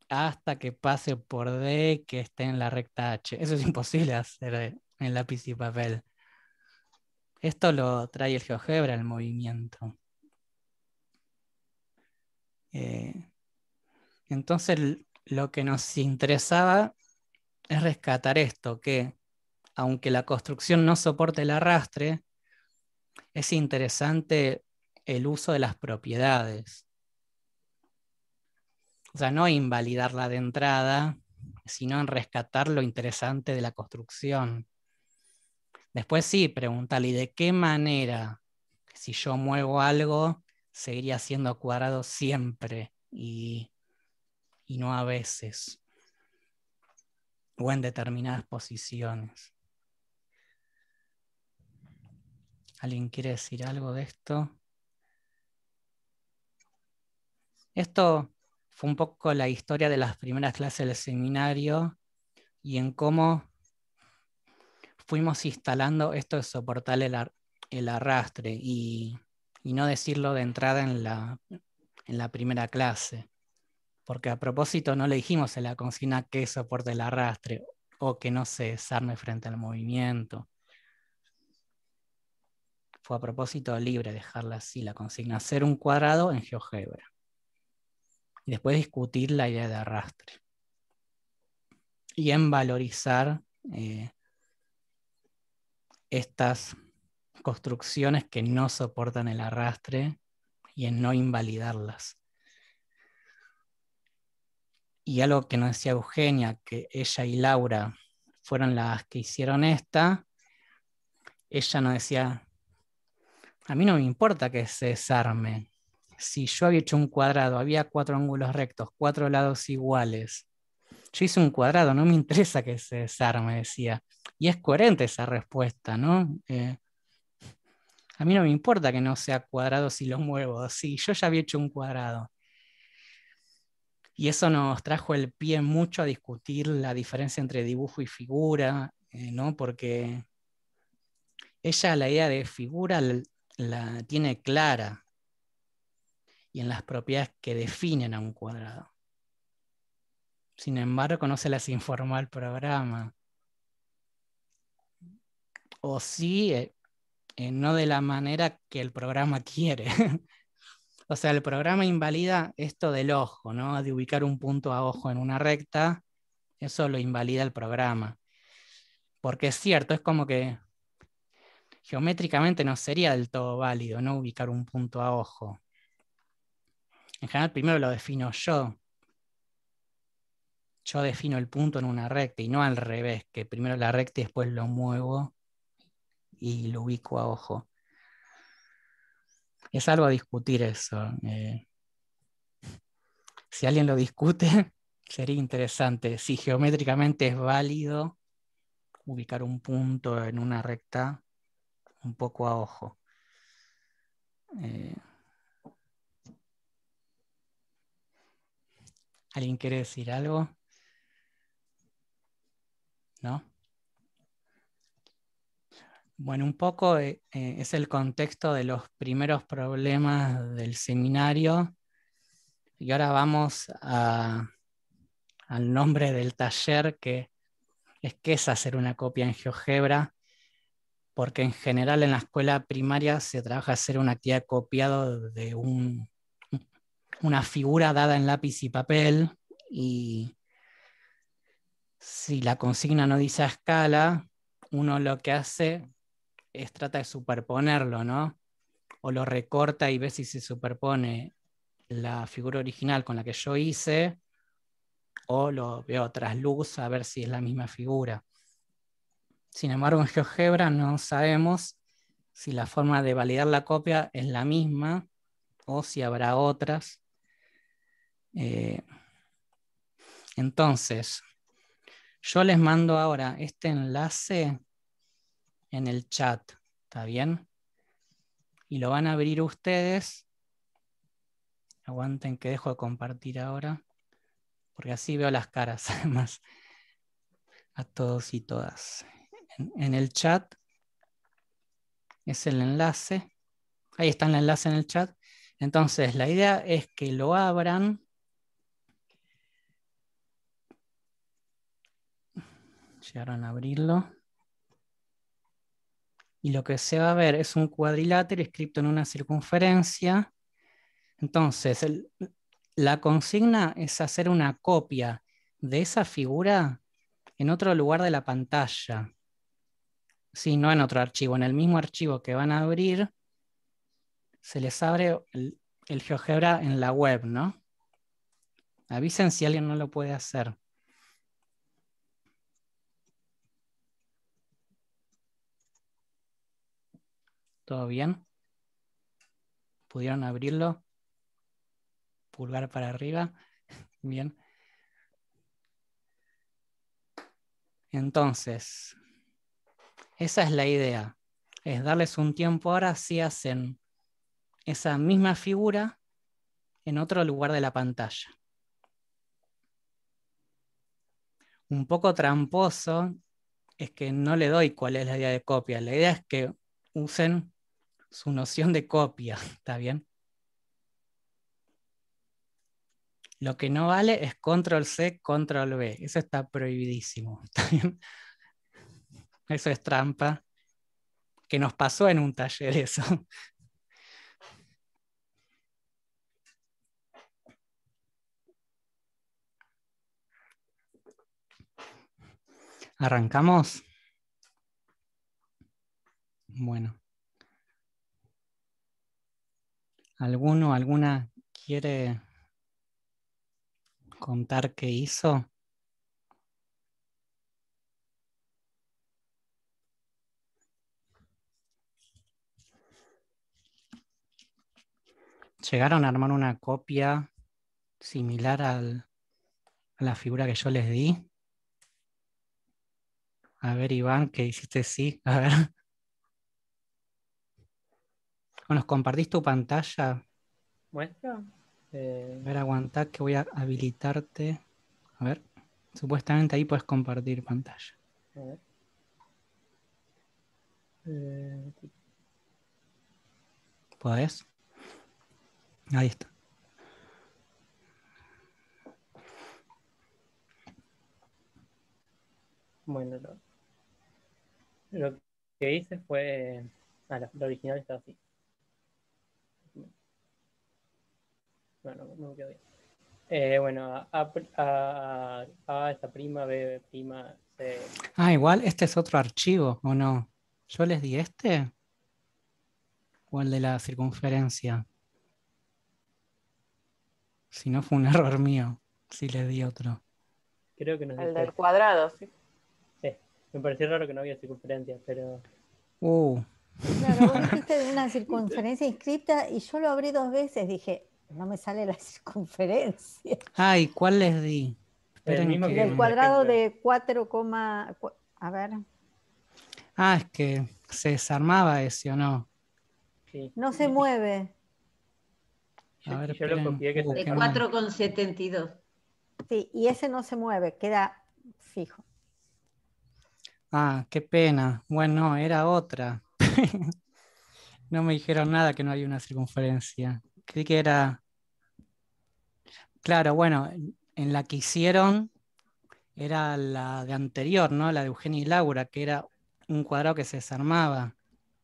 hasta que pase por D, que esté en la recta H. Eso es <laughs> imposible hacer eh, en lápiz y papel. Esto lo trae el GeoGebra, el movimiento. Eh, entonces, lo que nos interesaba es rescatar esto, que aunque la construcción no soporte el arrastre, es interesante el uso de las propiedades o sea, no invalidarla de entrada, sino en rescatar lo interesante de la construcción. Después sí, preguntarle, ¿y de qué manera, si yo muevo algo, seguiría siendo cuadrado siempre y, y no a veces? O en determinadas posiciones. ¿Alguien quiere decir algo de esto? Esto fue un poco la historia de las primeras clases del seminario y en cómo fuimos instalando esto de soportar el, arrastre y, no decirlo de entrada en la, en la primera clase. Porque a propósito no le dijimos en la consigna que soporte el arrastre o que no se desarme frente al movimiento. Fue a propósito libre dejarla así la consigna, hacer un cuadrado en GeoGebra y después discutir la idea de arrastre. Y en valorizar eh, estas construcciones que no soportan el arrastre y en no invalidarlas. Y algo que nos decía Eugenia, que ella y Laura fueron las que hicieron esta, ella nos decía, a mí no me importa que se desarme, si yo había hecho un cuadrado, había cuatro ángulos rectos, cuatro lados iguales, yo hice un cuadrado, no me interesa que se desarme, decía. Y es coherente esa respuesta, ¿no? Eh, a mí no me importa que no sea cuadrado si lo muevo, si yo ya había hecho un cuadrado. Y eso nos trajo el pie mucho a discutir la diferencia entre dibujo y figura, eh, ¿no? Porque ella la idea de figura la tiene clara, y en las propiedades que definen a un cuadrado. Sin embargo, no se las informó al programa. O sí, eh, eh, no de la manera que el programa <laughs> quiere. o sea, el programa invalida esto del ojo, ¿no? De ubicar un punto a ojo en una recta, eso lo invalida el programa. Porque es cierto, es como que geométricamente no sería del todo válido, ¿no? Ubicar un punto a ojo. En general, primero lo defino yo. Yo defino el punto en una recta y no al revés, que primero la recta y después lo muevo y lo ubico a ojo. Es algo a discutir eso. Eh. si alguien lo discute, <laughs> sería interesante. Si geométricamente es válido ubicar un punto en una recta un poco a ojo. Eh, ¿Alguien quiere decir algo? ¿No? Bueno, un poco eh, eh, es el contexto de los primeros problemas del seminario. Y ahora vamos al nombre del taller, que es qué es hacer una copia en GeoGebra, porque en general en la escuela primaria se trabaja hacer una actividad copiado de un una figura dada en lápiz y papel y si la consigna no dice a escala, uno lo que hace es trata de superponerlo, ¿no? O lo recorta y ve si se superpone la figura original con la que yo hice, o lo veo tras luz a ver si es la misma figura. Sin embargo, en GeoGebra no sabemos si la forma de validar la copia es la misma o si habrá otras. Eh, entonces, yo les mando ahora este enlace en el chat, ¿está bien? Y lo van a abrir ustedes. Aguanten que dejo de compartir ahora, porque así veo las caras, <laughs> además, a todos y todas. en el chat es el enlace. Ahí está el enlace en el chat. Entonces, la idea es que lo abran Llegaron a abrirlo. Y lo que se va a ver es un cuadrilátero escrito en una circunferencia. Entonces, la consigna es hacer una copia de esa figura en otro lugar de la pantalla. Sí, no en otro archivo, en el mismo archivo que van a abrir, se les abre el, GeoGebra en la web, ¿no? Avisen si alguien no lo puede hacer. ¿Todo bien? ¿Pudieron abrirlo? Pulgar para arriba. <laughs> Bien. Entonces, esa es la idea. Es darles un tiempo ahora si hacen esa misma figura en otro lugar de la pantalla. Un poco tramposo es que no le doy cuál es la idea de copia. La idea es que usen su noción de copia, <laughs> ¿está bien? Lo que no vale es control C, control B. Eso está prohibidísimo. <laughs> ¿está bien? Eso es trampa. Que nos pasó en un taller eso. <laughs> ¿Arrancamos? Bueno. ¿Alguno, alguna quiere contar qué hizo? ¿Llegaron a armar una copia similar a la figura que yo les di? A ver, Iván, que hiciste? Sí, a ver. ¿Nos compartís tu pantalla? Muestra. Eh, a ver, aguantá que voy a habilitarte. A ver, supuestamente ahí puedes compartir pantalla. A ver. Eh, ahí está. Bueno, lo, que hice fue. Ah, lo original estaba así. Bueno, no me quedo bien. Eh, bueno, a, a, esta prima, B, prima, C. Ah, igual este es otro archivo, ¿o no? ¿Yo les di este? ¿O el de la circunferencia? Si no fue un error mío, si les di otro. Creo que nos El del cuadrado, sí. Sí, me pareció raro que no había circunferencia, pero. Uh. Claro, vos dijiste de una circunferencia inscrita y yo lo abrí dos veces, dije, no me sale la <laughs> circunferencia. Ay, ¿cuál les di? El cuadrado de 4, a ver. Ah, es que se desarmaba ese o no. No se mueve. A ver, yo de 4,72. Sí, y ese no se mueve, queda fijo. Ah, qué pena. Bueno, era otra. <laughs> no me dijeron nada que no hay una circunferencia creí que era. Claro, bueno, en la que hicieron era la de anterior, ¿no? La de Eugenia y Laura, que era un cuadrado que se desarmaba.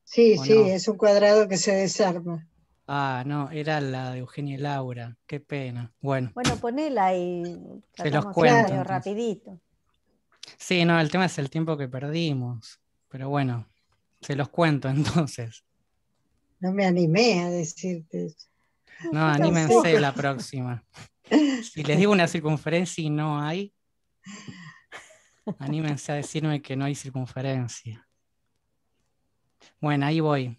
Sí, sí, es un cuadrado que se desarma. Ah, no, era la de Eugenia y Laura. Qué pena. Bueno. Bueno, ponela y Se los cuento. rapidito. Sí, no, el tema es el tiempo que perdimos. Pero bueno, se los cuento <laughs> entonces. No me animé a decirte eso. No, <laughs> anímense la próxima. Si les digo una circunferencia y no hay, anímense a decirme que no hay circunferencia. Bueno, ahí voy.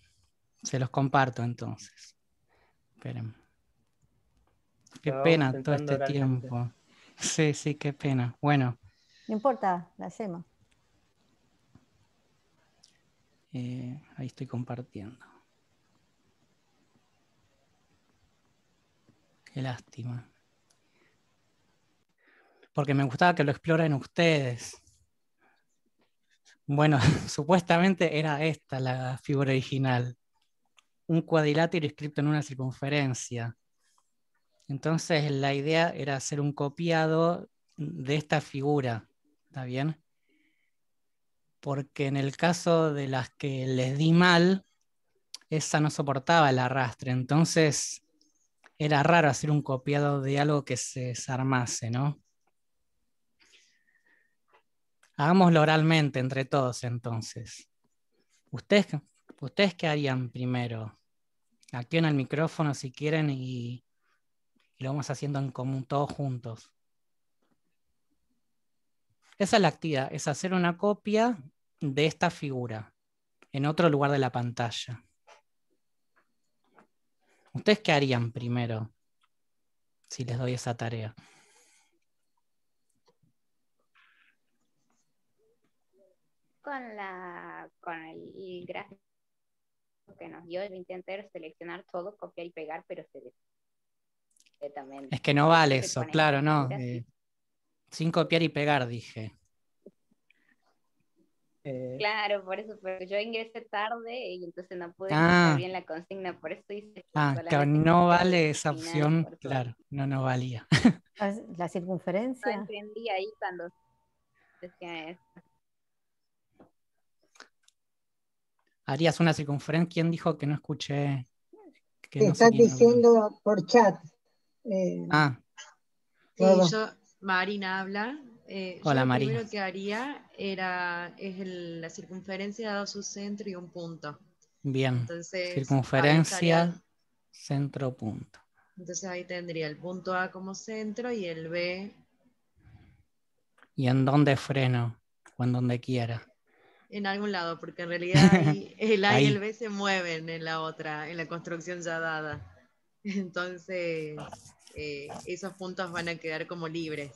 Se los comparto entonces. Esperen. Qué pena todo este tiempo. Sí, sí, qué pena. Bueno. No importa, la hacemos. Eh, ahí estoy compartiendo. Qué lástima. Porque me gustaba que lo exploren ustedes. Bueno, <laughs> supuestamente era esta la figura original. Un cuadrilátero escrito en una circunferencia. Entonces la idea era hacer un copiado de esta figura. ¿Está bien? Porque en el caso de las que les di mal, esa no soportaba el arrastre. Entonces era raro hacer un copiado de algo que se desarmase, ¿no? Hagámoslo oralmente entre todos entonces. ¿Ustedes, ¿Ustedes qué harían primero? Aquí en el micrófono si quieren y, y lo vamos haciendo en común todos juntos. Esa es la actividad, es hacer una copia de esta figura en otro lugar de la pantalla. ¿Ustedes qué harían primero si les doy esa tarea? Con, la, con el, gráfico que nos dio, yo intenté seleccionar todo, copiar y pegar, pero se Es que no vale eso, claro, no. Eh, sin copiar y pegar, dije. Eh. Claro, por eso, porque yo ingresé tarde y entonces no pude ver ah. bien la consigna, por eso hice. Ah, claro, no vale esa opción, claro, no, no valía. <laughs> La circunferencia. No entendí ahí cuando decía eso. Harías una circunferencia. ¿Quién dijo que no escuché? Te estás diciendo por chat. Eh. ah. Marina habla. Eh, Hola, yo Marina. Lo que haría era, es la circunferencia dado su centro y un punto. Bien. Entonces, circunferencia, centro, punto. Entonces ahí tendría el punto A como centro y el B. ¿Y en dónde freno? O en donde quiera. En algún lado, porque en <laughs> realidad el A y el B se mueven en la otra, en la construcción ya dada. Entonces, eh, esos puntos van a quedar como libres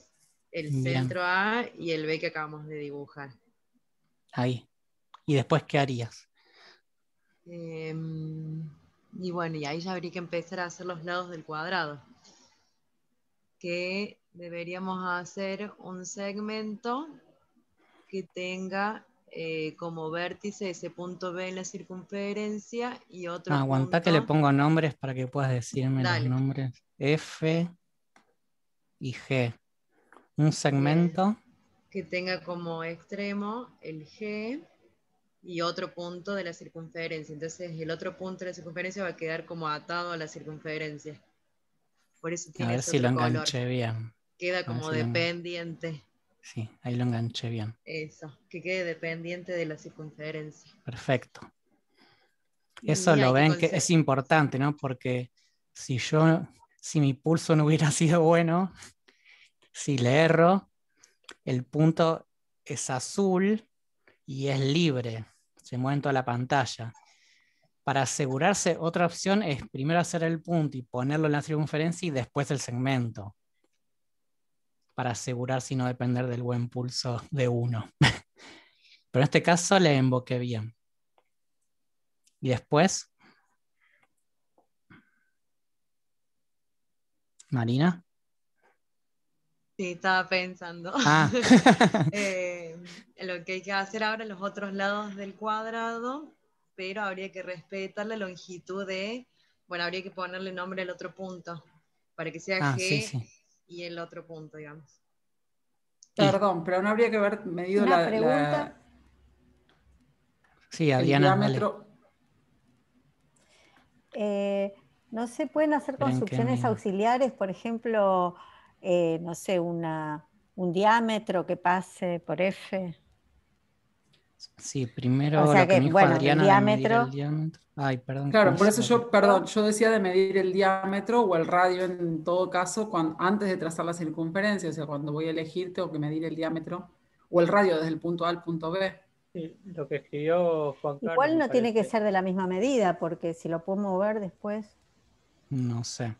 el centro A y el B que acabamos de dibujar. Ahí. ¿Y después qué harías? Em, y bueno, y ahí ya habría que empezar a hacer los lados del cuadrado. Que deberíamos hacer un segmento que tenga eh, como vértice ese punto B en la circunferencia y otro. Ah, aguantá que le pongo nombres para que puedas decirme los nombres. F y G un segmento. Que tenga como extremo el G y otro punto de la circunferencia. Entonces el otro punto de la circunferencia va a quedar como atado a la circunferencia. Por eso tiene a ver si lo enganché bien. Queda como dependiente. Sí, ahí lo enganché bien. Eso, que quede dependiente de la circunferencia. Perfecto. Eso lo ven que es importante, ¿no? Porque si yo, si mi pulso no hubiera <laughs> sido bueno, si le erro, el punto es azul y es libre. Se mueve en toda la pantalla. Para asegurarse, otra opción es primero hacer el punto y ponerlo en la circunferencia y después el segmento. Para asegurar y no depender del buen pulso de uno. <laughs> Pero en este caso le emboqué bien. Y después. Marina. Sí, estaba pensando ah. <laughs> eh, <laughs> lo que hay que hacer ahora en los otros lados del cuadrado, pero habría que respetar la longitud de, bueno, habría que ponerle nombre al otro punto, para que sea ah, G y el otro punto, digamos. Perdón, pero no habría que haber medido Una la, pregunta. sí, Adriana, eh, no se pueden hacer construcciones auxiliares, por ejemplo, eh, no sé, un diámetro que pase por F? Sí, primero diámetro, Ay, perdón. Claro, por eso yo, perdón, yo decía de medir el diámetro o el radio en todo caso antes de trazar la circunferencia, o sea, cuando voy a elegir tengo que medir el diámetro o el radio desde el punto A al punto B. Sí, lo que escribió Juan Carlos. Igual no tiene que ser de la misma medida, porque si lo puedo mover después. No sé.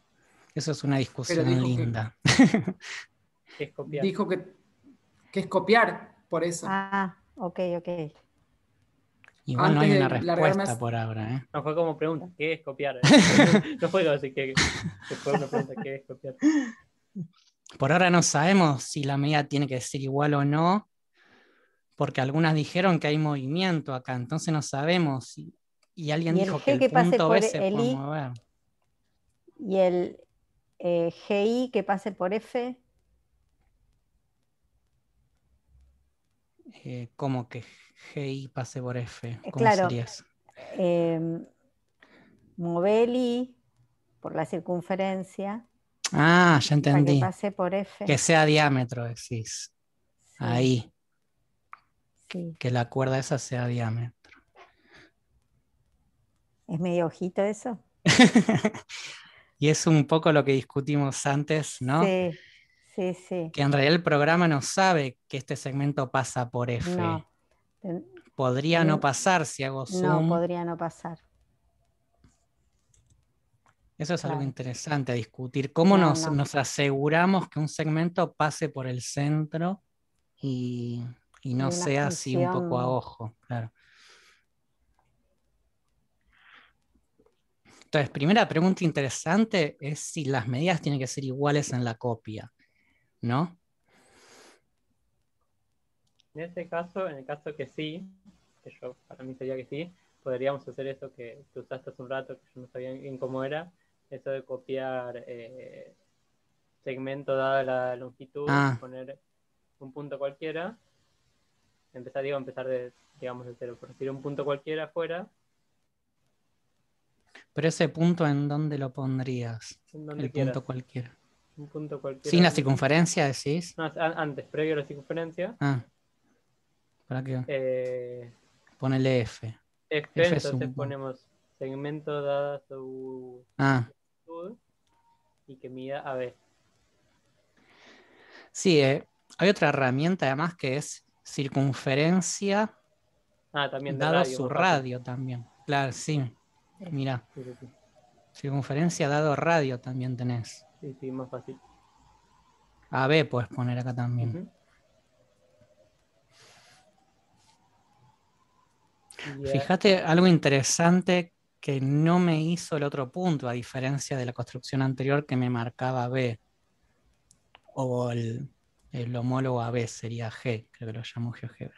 Eso es una discusión linda. es copiar. Dijo que, que, es copiar, por eso. Ah, ok, ok. Igual no hay una respuesta por ahora. ¿eh? No fue como pregunta, ¿qué es copiar? <laughs> no fue así que, que fue una pregunta, ¿qué es copiar? Por ahora no sabemos si la medida tiene que ser igual o no, porque algunas dijeron que hay movimiento acá, entonces no sabemos. Y, y alguien dijo que el punto B se puede mover. Y el, eh, GI que pase por F. Eh, ¿Cómo que GI pase por F? Eh, ¿Cómo claro. Eh, em, Moveli por la circunferencia. Ah, ya entendí. que pase por F. Que sea diámetro, decís. Ahí. Que la cuerda esa sea diámetro. ¿Es medio ojito eso? <laughs> Y es un poco lo que discutimos antes, ¿no? Sí, sí, sí. Que en realidad el programa no sabe que este segmento pasa por F. Podría no, pasar si hago Zoom. No, podría no pasar. Eso es algo interesante a discutir. ¿Cómo nos, aseguramos que un segmento pase por el centro y, no sea así un poco a ojo? Claro. Entonces, primera pregunta interesante es si las medidas tienen que ser iguales en la copia, ¿no? En este caso, en el caso que sí, que yo para mí sería que sí, podríamos hacer eso que, tú usaste hace un rato, que yo no sabía bien cómo era, eso de copiar eh, segmento dada la longitud, ah. poner un punto cualquiera, empezar, digo, empezar de, digamos, de cero, por decir un punto cualquiera afuera pero ese punto, ¿en dónde lo pondrías? En el punto cualquiera. ¿Sin la circunferencia decís? antes, previo a la circunferencia. Ah. ¿Para qué? Eh, Ponele F. F, entonces ponemos segmento dada su ah. y que mida a B Sí, eh, hay otra herramienta además que es circunferencia ah, también dada su radio también. Claro, sí. Mira. Circunferencia dado radio también tenés. Sí, sí, más fácil. AB puedes poner acá también. Fíjate algo interesante que no me hizo el otro punto, a diferencia de la construcción anterior que me marcaba B. O el, homólogo a sería G, creo que lo llamó GeoGebra.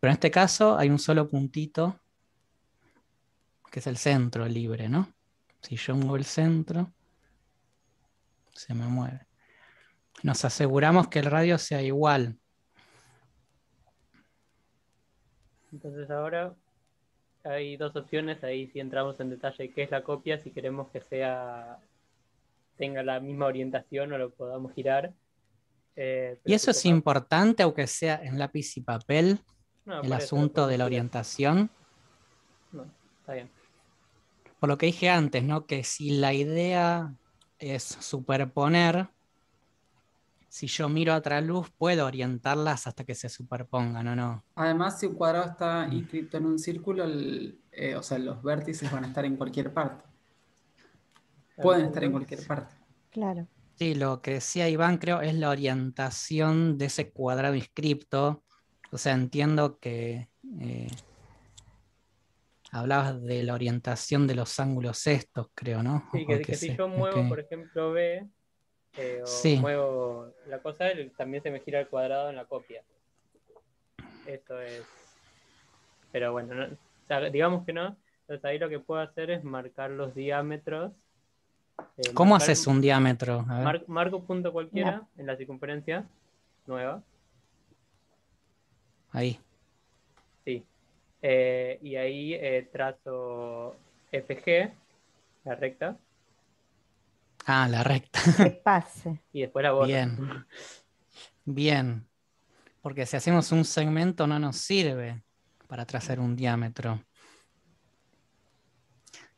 Pero en este caso hay un solo puntito que es el centro libre, ¿no? Si yo muevo el centro, se me mueve. Nos aseguramos que el radio sea igual. Entonces ahora hay dos opciones, ahí si entramos en detalle qué es la copia, si queremos que sea tenga la misma orientación o lo podamos girar. Eh, ¿Y eso es importante, aunque sea en lápiz y papel, el asunto de la orientación? No, está bien por lo que dije antes, ¿no? Que si la idea es superponer, si yo miro a otra luz, puedo orientarlas hasta que se superpongan o no. Además, si un cuadrado está mm. inscrito en un círculo, eh, o sea, los vértices van a estar en cualquier parte. Pueden estar en cualquier parte. Claro. Sí, lo que decía Iván, creo, es la orientación de ese cuadrado inscripto. O sea, entiendo que eh, hablabas de la orientación de los ángulos estos, creo, ¿no? Sí, que, si yo muevo, por ejemplo, B, eh, o muevo la cosa, también se me gira el cuadrado en la copia. Esto es. Pero bueno, digamos que no. Entonces ahí lo que puedo hacer es marcar los diámetros. Eh, ¿Cómo haces un diámetro? marco punto cualquiera en la circunferencia nueva. Ahí. Sí, eh, y ahí eh, trazo FG, la recta. Ah, la recta. <laughs> pase. Y después la borro. Bien. Bien. Porque si hacemos un segmento no nos sirve para trazar un diámetro.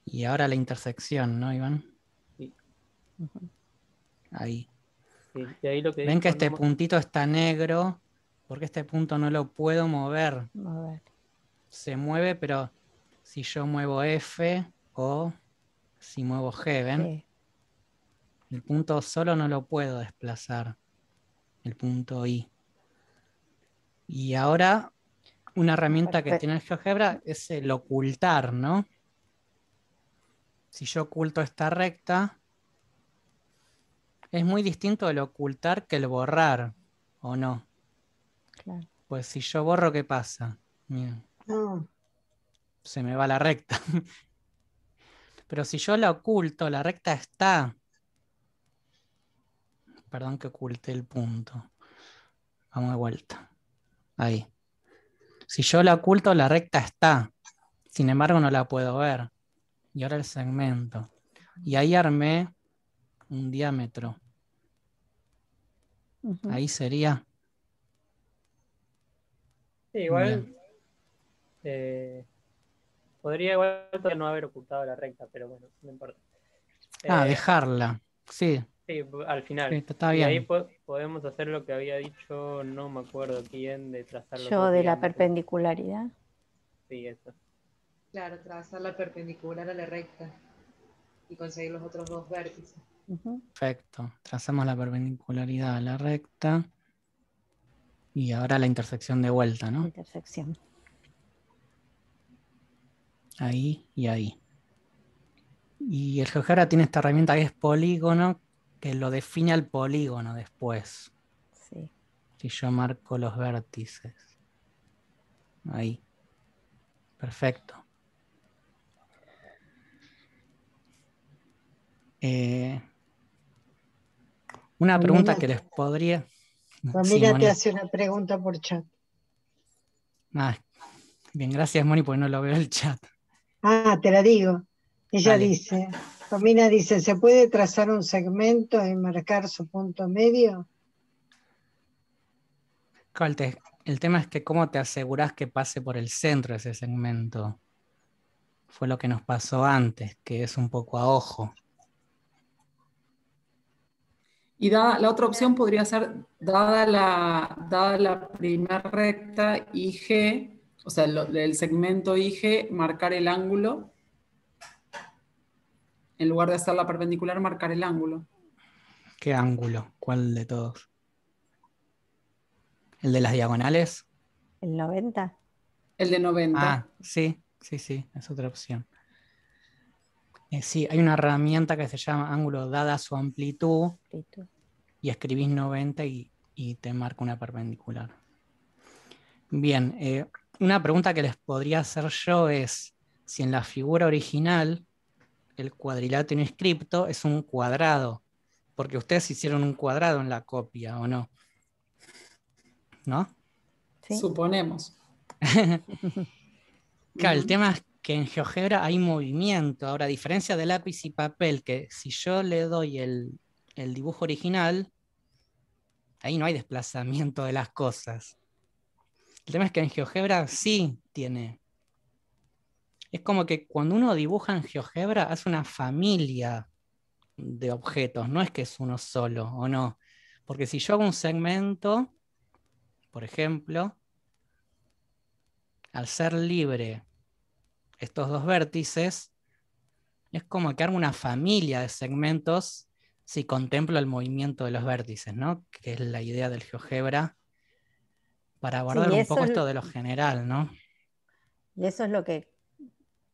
Y ahora la intersección, ¿no, Iván? Sí. Ahí. Ven que este puntito está negro, porque este punto no lo puedo mover. Mover se mueve, pero si yo muevo F o si muevo G, ¿ven? El punto solo no lo puedo desplazar, el punto I. Y ahora, una herramienta que tiene el GeoGebra es el ocultar, ¿no? Si yo oculto esta recta, es muy distinto el ocultar que el borrar, ¿o no? Pues si yo borro, ¿qué pasa? Mira. Se me va la recta. <laughs> Pero si yo la oculto, la recta está. Perdón que oculté el punto. Vamos de vuelta. Ahí. Si yo la oculto, la recta está. Sin embargo, no la puedo ver. Y ahora el segmento. Y ahí armé un diámetro. Ahí sería. Sí, igual eh, podría igual no haber ocultado la recta, pero bueno, no importa. ah, eh, dejarla, sí. Sí, al final. Y ahí podemos hacer lo que había dicho, no me acuerdo quién, de trazar Yo, de la perpendicularidad. Sí, eso. Claro, trazar la perpendicular a la recta y conseguir los otros dos vértices. Perfecto. Trazamos la perpendicularidad a la recta. Y ahora la intersección de vuelta, ¿no? Intersección ahí y ahí. Y el GeoGebra tiene esta herramienta que es polígono, que lo define al polígono después. Sí. Si yo marco los vértices. Ahí. Perfecto. Eh, una pregunta que les podría. Romina te hace una pregunta por chat. Ah, bien, gracias Moni, porque no lo veo el chat. Ah, te la digo. Ella dice, Romina dice, ¿se puede trazar un segmento y marcar su punto medio? el tema es que cómo te aseguras que pase por el centro ese segmento. Fue lo que nos pasó antes, que es un poco a ojo. Y la otra opción podría ser, dada la, dada la primera recta, IG, o sea, lo, el segmento IG, marcar el ángulo, en lugar de hacer la perpendicular, marcar el ángulo. ¿Qué ángulo? ¿Cuál de todos? ¿El de las diagonales? El 90. El de 90. Ah, sí, sí, sí, es otra opción. Eh, sí, hay una herramienta que se llama ángulo dada su amplitud, y escribís 90 y, y, te marca una perpendicular. Bien, eh, una pregunta que les podría hacer yo es si en la figura original el cuadrilátero inscripto es un cuadrado, porque ustedes hicieron un cuadrado en la copia, ¿o no? ¿No? Suponemos. <laughs> claro, el tema es que en GeoGebra hay movimiento. Ahora, a diferencia de lápiz y papel, que si yo le doy el dibujo original, ahí no hay desplazamiento de las cosas. El tema es que en GeoGebra sí tiene. Es como que cuando uno dibuja en GeoGebra hace una familia de objetos, no es que es uno solo o no. Porque si yo hago un segmento, por ejemplo, al ser libre estos dos vértices, es como que hago una familia de segmentos si contemplo el movimiento de los vértices, ¿no? Que es la idea del GeoGebra para abordar un poco esto de lo general, ¿no? Y eso es lo que,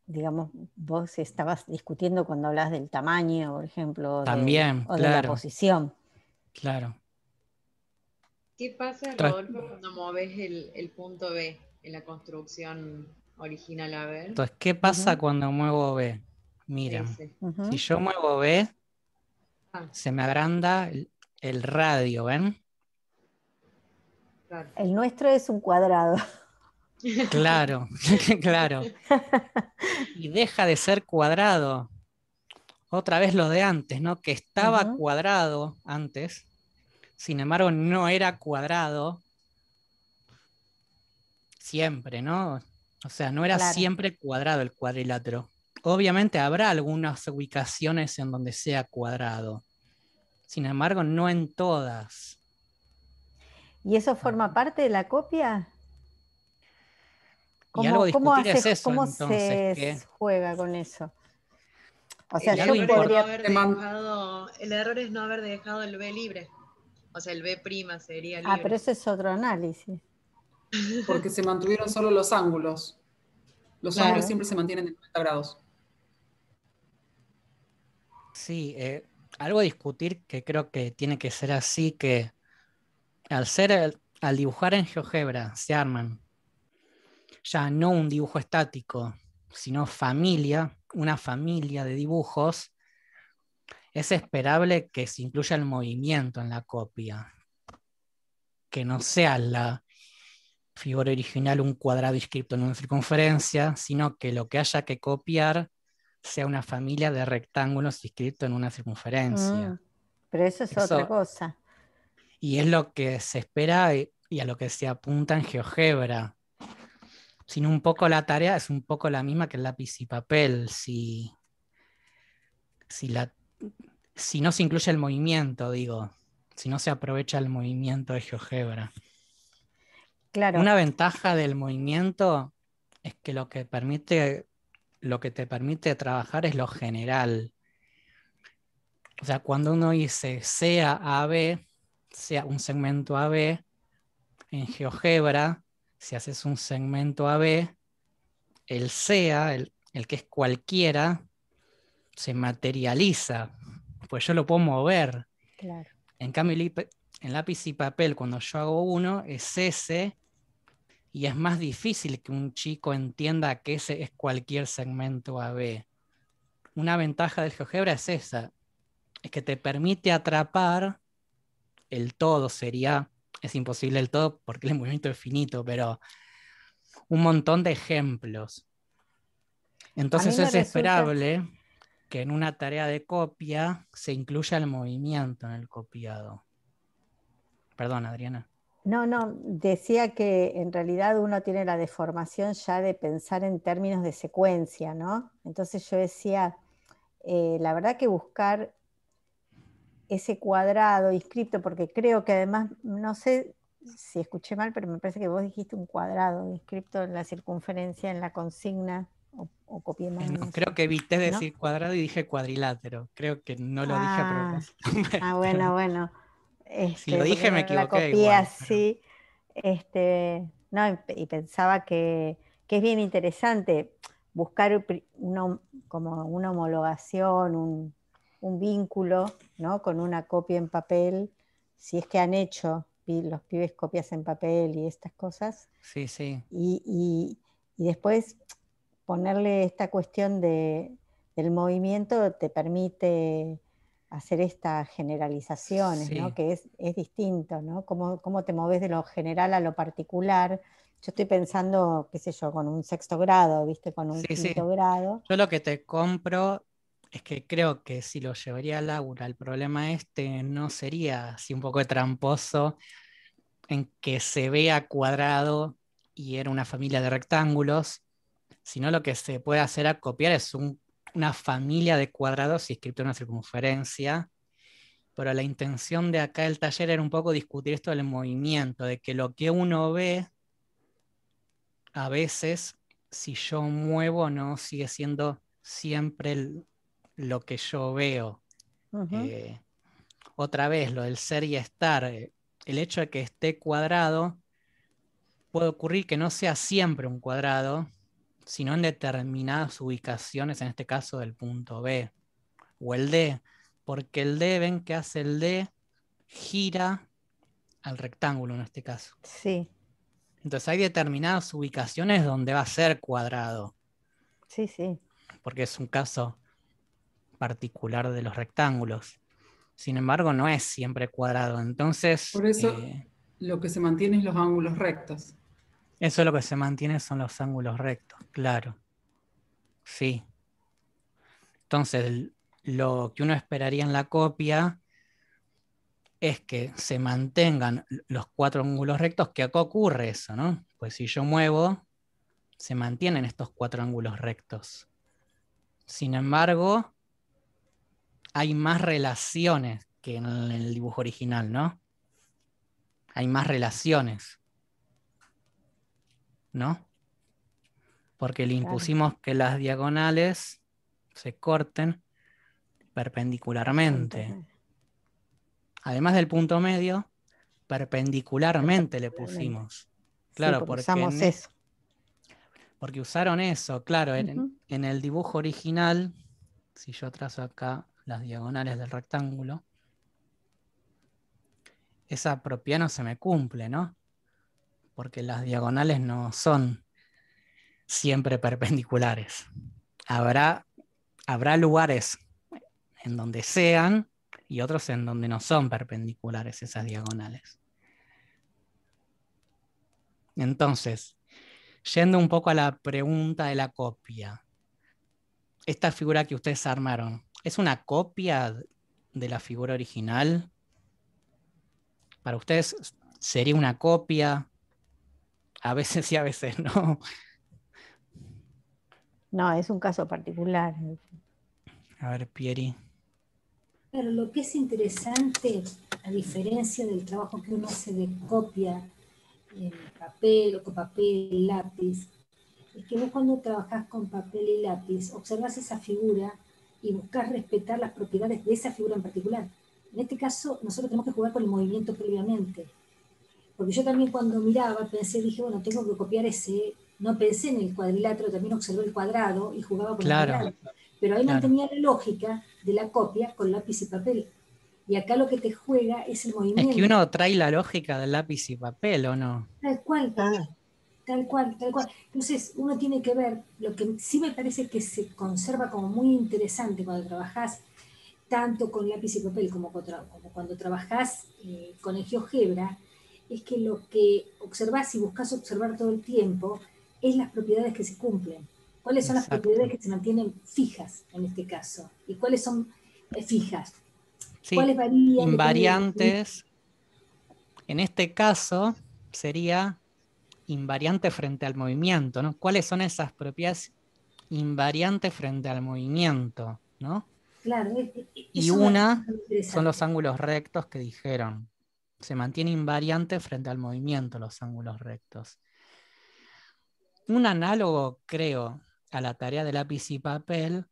digamos, vos estabas discutiendo cuando hablas del tamaño, por ejemplo, También, o de la posición. Claro. ¿Qué pasa, Rodolfo, cuando mueves el, punto B en la construcción original A ver? Entonces, ¿qué pasa cuando muevo B? Mira, si yo muevo B, ah. se me agranda el radio, ¿ven? El nuestro es un cuadrado. <laughs> Claro, <laughs> claro. Y deja de ser cuadrado. Otra vez lo de antes, ¿no? Que estaba cuadrado antes, sin embargo no era cuadrado siempre, ¿no? O sea, no era siempre cuadrado el cuadrilátero. Obviamente habrá algunas ubicaciones en donde sea cuadrado. Sin embargo, no en todas. ¿Y eso forma parte de la copia? ¿Cómo, se juega con eso? O sea, el, yo error podría... no dejado, el error es no haber dejado el B libre. O sea, el B' sería ah, libre. Ah, pero ese es otro análisis. Porque se mantuvieron solo los ángulos. Los ángulos siempre se mantienen en 90 grados. Sí, eh, algo a discutir que creo que tiene que ser así, que al, ser, al dibujar en GeoGebra se arman ya no un dibujo estático, sino familia, una familia de dibujos, es esperable que se incluya el movimiento en la copia, que no sea la figura original un cuadrado inscrito en una circunferencia, sino que lo que haya que copiar sea una familia de rectángulos inscritos en una circunferencia. Mm, pero eso es otra cosa. Y es lo que se espera eh, y a lo que se apunta en GeoGebra. Sino un poco la tarea es un poco la misma que el lápiz y papel. Si, si, si no se incluye el movimiento, digo, si no se aprovecha el movimiento de GeoGebra. Claro. Una ventaja del movimiento es que lo que permite, lo que te permite trabajar es lo general. O sea, cuando uno dice sea A, B, sea un segmento AB, en GeoGebra, si haces un segmento AB, el sea, el, que es cualquiera, se materializa, pues yo lo puedo mover. Claro. En cambio, en lápiz y papel, cuando yo hago uno, es ese, y es más difícil que un chico entienda que ese es cualquier segmento AB. Una ventaja del GeoGebra es esa, es que te permite atrapar el todo sería, es imposible el todo porque el movimiento es finito, pero un montón de ejemplos. Entonces es esperable que en una tarea de copia se incluya el movimiento en el copiado. Perdón, Adriana. No, no, decía que en realidad uno tiene la deformación ya de pensar en términos de secuencia, ¿no? Entonces yo decía, eh, la verdad que buscar ese cuadrado inscripto, porque creo que además, no sé si escuché mal, pero me parece que vos dijiste un cuadrado inscripto en la circunferencia, en la consigna, o, o copié eh, mal. No, creo que viste decir cuadrado y dije cuadrilátero. Creo que no lo dije a Ah, <laughs> bueno, ah, bueno. si lo este, dije me equivoqué. así. Este, y pensaba que, es bien interesante buscar como una homologación, un, un vínculo ¿no? con una copia en papel, si es que han hecho los pibes copias en papel y estas cosas. Sí, sí. Y, después ponerle esta cuestión de, del movimiento te permite hacer estas generalizaciones, que es, es, distinto, ¿no? Cómo, te moves de lo general a lo particular. Yo estoy pensando, qué sé yo, con un sexto grado, ¿viste? Con un sexto quinto grado. Yo lo que te compro es que creo que si lo llevaría a Laura, el problema este no sería así un poco tramposo en que se vea cuadrado y era una familia de rectángulos, sino lo que se puede hacer a copiar es una familia de cuadrados escrito en una circunferencia. Pero la intención de acá del taller era un poco discutir esto del movimiento, de que lo que uno ve a veces si yo muevo no sigue siendo siempre el, lo que yo veo. Eh, otra vez, lo del ser y estar, eh, el hecho de que esté cuadrado, puede ocurrir que no sea siempre un cuadrado, sino en determinadas ubicaciones, en este caso del punto B o el D, porque el D, ven que hace el D, gira al rectángulo en este caso. Sí. Entonces hay determinadas ubicaciones donde va a ser cuadrado. Sí, sí. Porque es un caso particular de los rectángulos. Sin embargo, no es siempre cuadrado. Entonces. Por eso eh, lo que se mantiene son los ángulos rectos. Eso lo que se mantiene son los ángulos rectos, claro. Sí. Entonces, lo que uno esperaría en la copia es que se mantengan los cuatro ángulos rectos, que acá ocurre eso, ¿no? Pues si yo muevo, se mantienen estos cuatro ángulos rectos. Sin embargo, hay más relaciones que en el dibujo original, ¿no? Hay más relaciones. ¿No? Porque le impusimos que las diagonales se corten perpendicularmente. Además del punto medio, perpendicularmente le pusimos. Claro, porque, usamos eso. Porque usaron eso, claro. en el dibujo original, si yo trazo acá las diagonales del rectángulo, esa propiedad no se me cumple, ¿no? Porque las diagonales no son siempre perpendiculares. Habrá, habrá lugares en donde sean y otros en donde no son perpendiculares esas diagonales. Entonces, yendo un poco a la pregunta de la copia, esta figura que ustedes armaron, ¿es una copia de la figura original? ¿Para ustedes sería una copia? A veces sí, a veces no. No, es un caso particular. A ver, Pieri. Pero lo que es interesante, a diferencia del trabajo que uno hace de copia en eh, papel o con papel, lápiz, es que vos cuando trabajás con papel y lápiz, observas esa figura y buscas respetar las propiedades de esa figura en particular. En este caso, nosotros tenemos que jugar con el movimiento previamente. Porque yo también cuando miraba, pensé, dije, bueno, tengo que copiar ese, no pensé en el cuadrilátero, también observé el cuadrado y jugaba con claro, el cuadrado. Pero ahí mantenía la lógica de la copia con lápiz y papel. Y acá lo que te juega es el movimiento. Es que uno trae la lógica del lápiz y papel, ¿o no? Tal cual. Ah. Tal cual, tal cual. Entonces, uno tiene que ver, lo que sí me parece que se conserva como muy interesante cuando trabajás tanto con lápiz y papel como, cuando trabajás eh, con el GeoGebra, es que lo que observás y buscas observar todo el tiempo es las propiedades que se cumplen. ¿Cuáles son las propiedades que se mantienen fijas en este caso? ¿Y cuáles son eh, fijas? ¿Cuáles varían? Invariantes. En este caso sería invariante frente al movimiento, ¿no? ¿Cuáles son esas propiedades invariantes frente al movimiento, ¿no? y una son los ángulos rectos que dijeron. Se mantiene invariante frente al movimiento los ángulos rectos. Un análogo, creo, a la tarea de lápiz y papel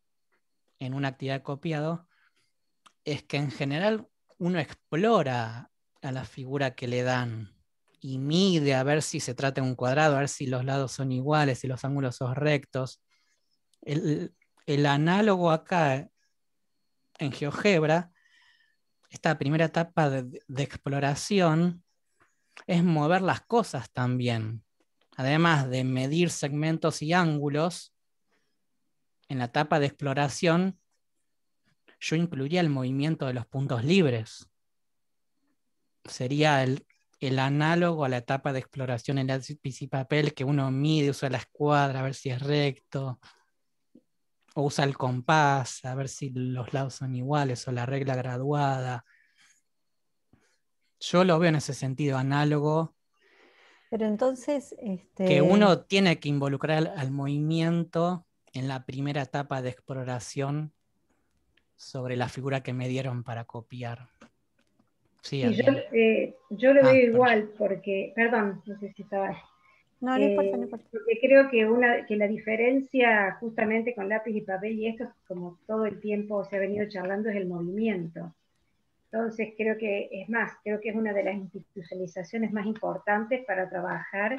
en una actividad de copiado es que en general uno explora a la figura que le dan, y mide a ver si se trata de un cuadrado, a ver si los lados son iguales, si los ángulos son rectos. El, análogo acá en GeoGebra, esta primera etapa de, de exploración, es mover las cosas también. Además de medir segmentos y ángulos, en la etapa de exploración yo incluiría el movimiento de los puntos libres. Sería el el análogo a la etapa de exploración en el y papel que uno mide, usa la escuadra a ver si es recto, o usa el compás a ver si los lados son iguales o la regla graduada. Yo lo veo en ese sentido análogo. Pero entonces. Este que uno tiene que involucrar al movimiento en la primera etapa de exploración sobre la figura que me dieron para copiar yo, lo eh, veo ah, igual porque, perdón, no sé si estaba... No, eh, no importa, Porque creo que, una, que la diferencia justamente con lápiz y papel, y esto como todo el tiempo se ha venido charlando, es el movimiento. Entonces creo que es más, creo que es una de las institucionalizaciones más importantes para trabajar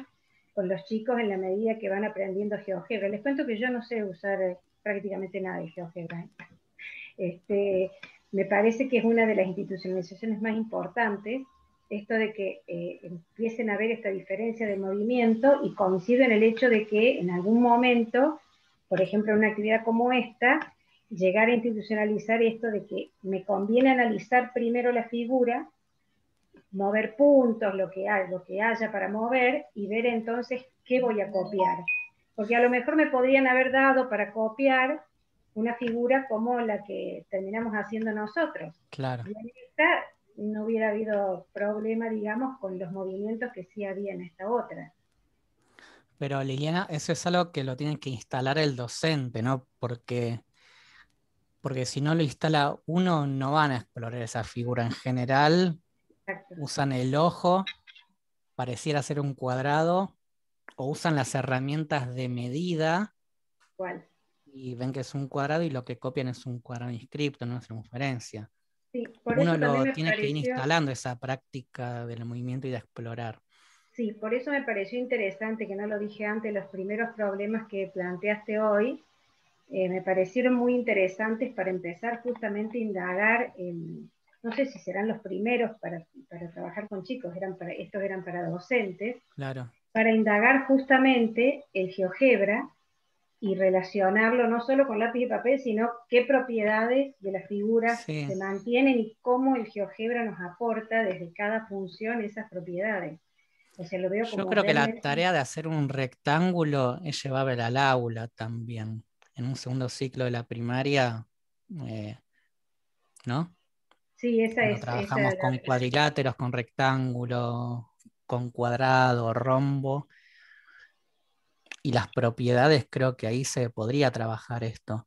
con los chicos en la medida que van aprendiendo GeoGebra. Les cuento que yo no sé usar eh, prácticamente nada de GeoGebra. Este, me parece que es una de las institucionalizaciones más importantes, esto de que eh, empiecen a ver esta diferencia de movimiento y coincido en el hecho de que en algún momento, por ejemplo, en una actividad como esta, llegar a institucionalizar esto de que me conviene analizar primero la figura, mover puntos, lo que, hay, lo que haya para mover y ver entonces qué voy a copiar. Porque a lo mejor me podrían haber dado para copiar una figura como la que terminamos haciendo nosotros. Claro. Y en esta no hubiera habido problema, digamos, con los movimientos que sí había en esta otra. Pero Liliana, eso es algo que lo tiene que instalar el docente, ¿no? Porque, porque si no lo instala uno, no van a explorar esa figura en general. Usan el ojo, pareciera ser un cuadrado, o usan las herramientas de medida. ¿Cuál? y ven que es un cuadrado y lo que copian es un cuadrado inscripto, no es transferencia. Uno lo tiene que ir instalando esa práctica del movimiento y de explorar. Sí, por eso me pareció interesante, que no lo dije antes, los primeros problemas que planteaste hoy, eh, me parecieron muy interesantes para empezar justamente a indagar, no sé si serán los primeros para, para trabajar con chicos, eran estos eran para docentes, claro. para indagar justamente el GeoGebra, y relacionarlo no solo con lápiz y papel, sino qué propiedades de las figuras se mantienen y cómo el GeoGebra nos aporta desde cada función esas propiedades. Yo creo que la tarea de hacer un rectángulo es llevable al aula también. En un segundo ciclo de la primaria, eh, ¿no? Sí, esa es. Trabajamos con cuadriláteros, con rectángulo, con cuadrado, rombo y las propiedades, creo que ahí se podría trabajar esto.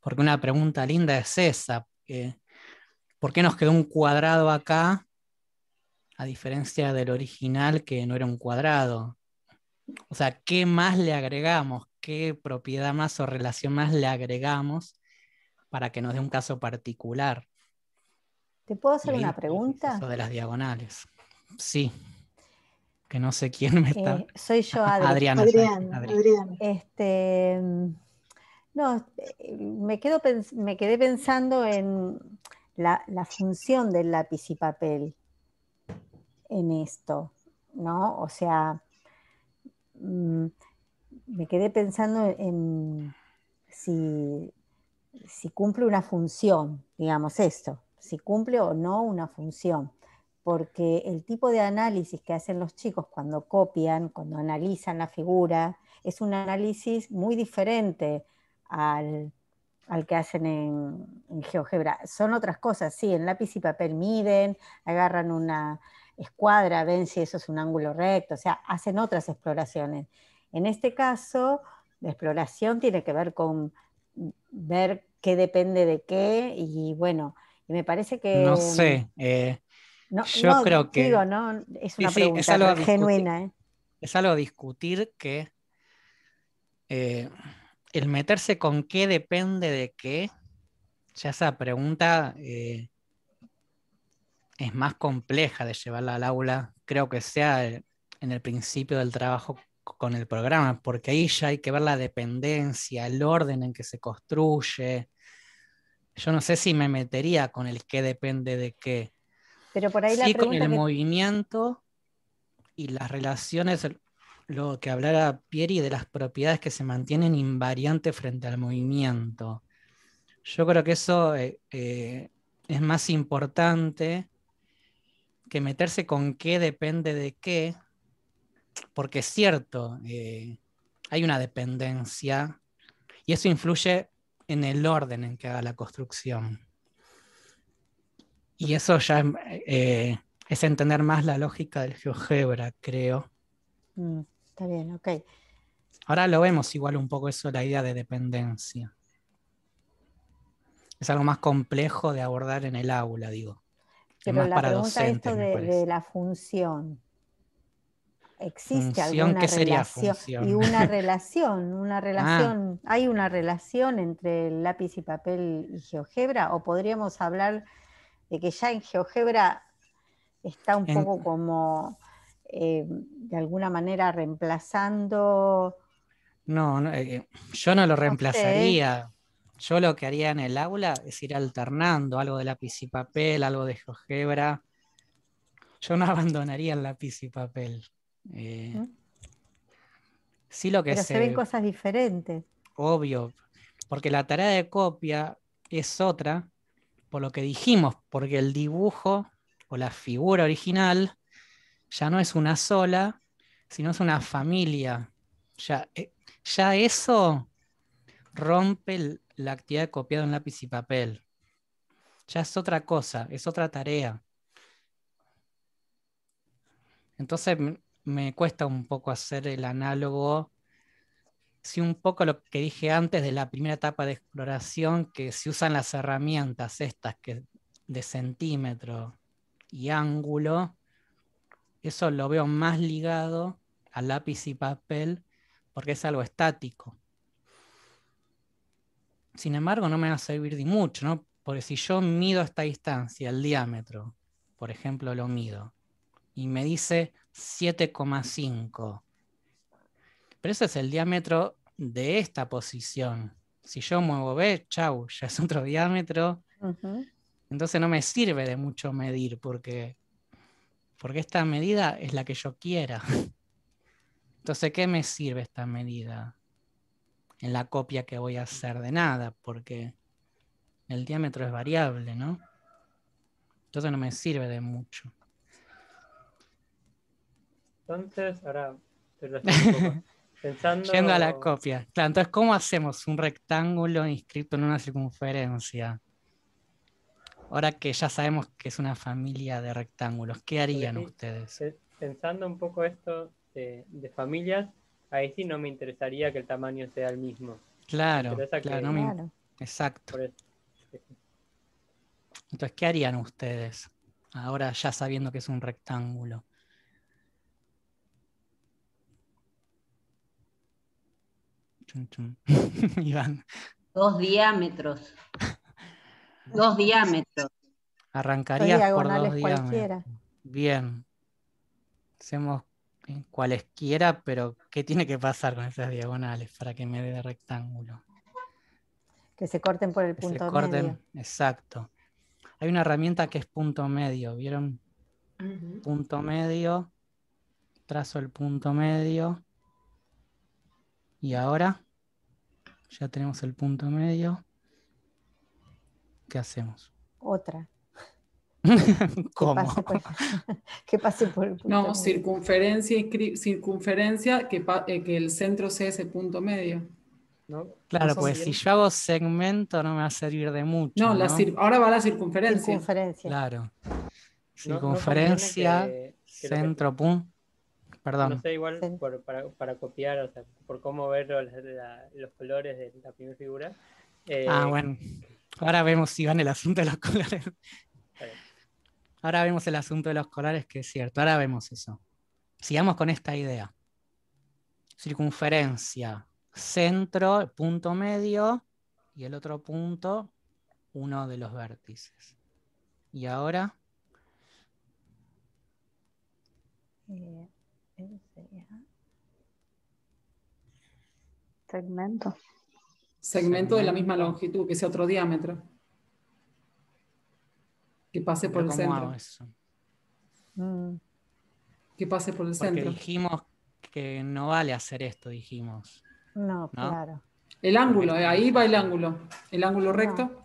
Porque una pregunta linda es esa, eh, ¿por qué nos quedó un cuadrado acá a diferencia del original que no era un cuadrado? O sea, ¿qué más le agregamos? ¿Qué propiedad más o relación más le agregamos para que nos dé un caso particular? ¿Te puedo hacer una pregunta? Eso de las diagonales. Sí que no sé quién me está. Eh, soy yo, <laughs> Adriana. Este, no, eh, me, quedo, me quedé pensando en la, función del lápiz y papel en esto, ¿no? O sea, mm, me quedé pensando en si, si cumple una función, digamos esto, si cumple o no una función porque el tipo de análisis que hacen los chicos cuando copian, cuando analizan la figura, es un análisis muy diferente al, que hacen en, GeoGebra. Son otras cosas, sí, en lápiz y papel miden, agarran una escuadra, ven si eso es un ángulo recto, o sea, hacen otras exploraciones. En este caso, la exploración tiene que ver con ver qué depende de qué y bueno, y me parece que... No sé, eh, yo creo que. es una pregunta algo genuina. ¿eh? Es algo a discutir que eh, el meterse con qué depende de qué. Ya esa pregunta eh, es más compleja de llevarla al aula. Creo que sea en el principio del trabajo con el programa, porque ahí ya hay que ver la dependencia, el orden en que se construye. Yo no sé si me metería con el qué depende de qué. Pero por ahí sí, con el movimiento y las relaciones, lo que hablara Pieri de las propiedades que se mantienen invariantes frente al movimiento. Yo creo que eso eh, eh, es más importante que meterse con qué depende de qué, porque es cierto, eh, hay una dependencia y eso influye en el orden en que haga la construcción. Y eso ya eh, es entender más la lógica del GeoGebra, creo. Mm, está bien, ok. Ahora lo vemos igual un poco eso, la idea de dependencia. Es algo más complejo de abordar en el aula, digo. la pregunta es esto de, la función. ¿Existe alguna sería relación? Y una <laughs> relación, una ah. relación, ¿hay una relación entre lápiz y papel y GeoGebra? ¿O podríamos hablar de que ya en GeoGebra está un poco como eh, de alguna manera reemplazando. No, eh, eh, yo no lo reemplazaría. Yo lo que haría en el aula es ir alternando algo de lápiz y papel, algo de GeoGebra. Yo no <laughs> abandonaría el lápiz y papel. Sí, lo que Pero se ven cosas diferentes. Obvio, porque la tarea de copia es otra por lo que dijimos, porque el dibujo o la figura original ya no es una sola, sino es una familia. Ya, eh, ya eso rompe la actividad de copiado en lápiz y papel. Ya es otra cosa, es otra tarea. Entonces me cuesta un poco hacer el análogo si un poco lo que dije antes de la primera etapa de exploración, que se usan las herramientas estas que, de centímetro y ángulo, eso lo veo más ligado a lápiz y papel porque es algo estático. Sin embargo, no me va a servir de mucho, ¿no? Porque si yo mido esta distancia, el diámetro, por ejemplo, lo mido, y me dice 7,5 pero ese es el diámetro de esta posición. Si yo muevo B, chau, <laughs> ya es otro diámetro. Entonces no me sirve de mucho medir porque, porque esta medida es la que yo quiera. <laughs> Entonces, ¿qué me sirve esta medida? En la copia que voy a hacer de nada, porque el diámetro es variable, ¿no? Entonces no me sirve de mucho. Entonces, ahora te lo <laughs> Yendo a la copia. Claro, entonces, ¿cómo hacemos un rectángulo inscrito en una circunferencia? Ahora que ya sabemos que es una familia de rectángulos, ¿qué harían ustedes? Pensando un poco esto de, familias, ahí sí no me interesaría que el tamaño sea el mismo. claro. exacto. Entonces, ¿qué harían ustedes ahora ya sabiendo que es un rectángulo? <laughs> Dos diámetros. <laughs> Dos diámetros. Arrancarías por dos diámetros. Bien. Hacemos eh, cualesquiera, pero ¿qué tiene que pasar con esas diagonales para que me dé rectángulo? Que se corten por el punto se corten, medio. Exacto. Hay una herramienta que es punto medio, ¿vieron? Punto medio, trazo el punto medio y ahora ya tenemos el punto medio. ¿Qué hacemos? Otra. <laughs> ¿Cómo? <laughs> Que pase por, el punto No, medio. circunferencia, y circunferencia eh, que, el centro sea ese punto medio. Claro, pues si yo hago segmento no me va a servir de mucho. No, ahora va la circunferencia. Circunferencia. Claro. Circunferencia, centro, punto no sé, igual para, copiar, o sea, por cómo ver los, colores de la primera figura. Eh, ah, bueno. Ahora vemos si van el asunto de los <laughs> colores. Ahora vemos el asunto de los colores, que es cierto. Ahora vemos eso. Sigamos con esta idea. Circunferencia, centro, punto medio y el otro punto, uno de los vértices. Y ahora. Eh, Segmento. Segmento de la misma longitud, que sea otro diámetro. Que pase por el centro. Mm. Que pase por el Porque Dijimos que no vale hacer esto, dijimos. No, claro. El ángulo, eh, ahí va el ángulo. ¿El ángulo recto?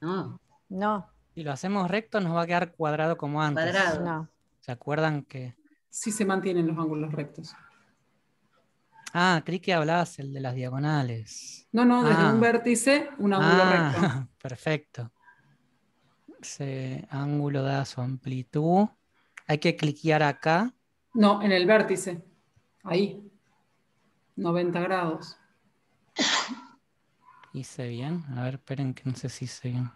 No. No. Si lo hacemos recto, nos va a quedar cuadrado como antes. Cuadrado. No. ¿Se acuerdan que.? si se mantienen los ángulos rectos. Ah, creí que hablabas el de las diagonales. No, no, desde ah. un vértice, un ángulo ah, recto. <laughs> Perfecto. Ese ángulo da su amplitud. Hay que cliquear acá. No, en el vértice. Ahí. 90 grados. <coughs> Hice bien. A ver, esperen que no sé si hice bien.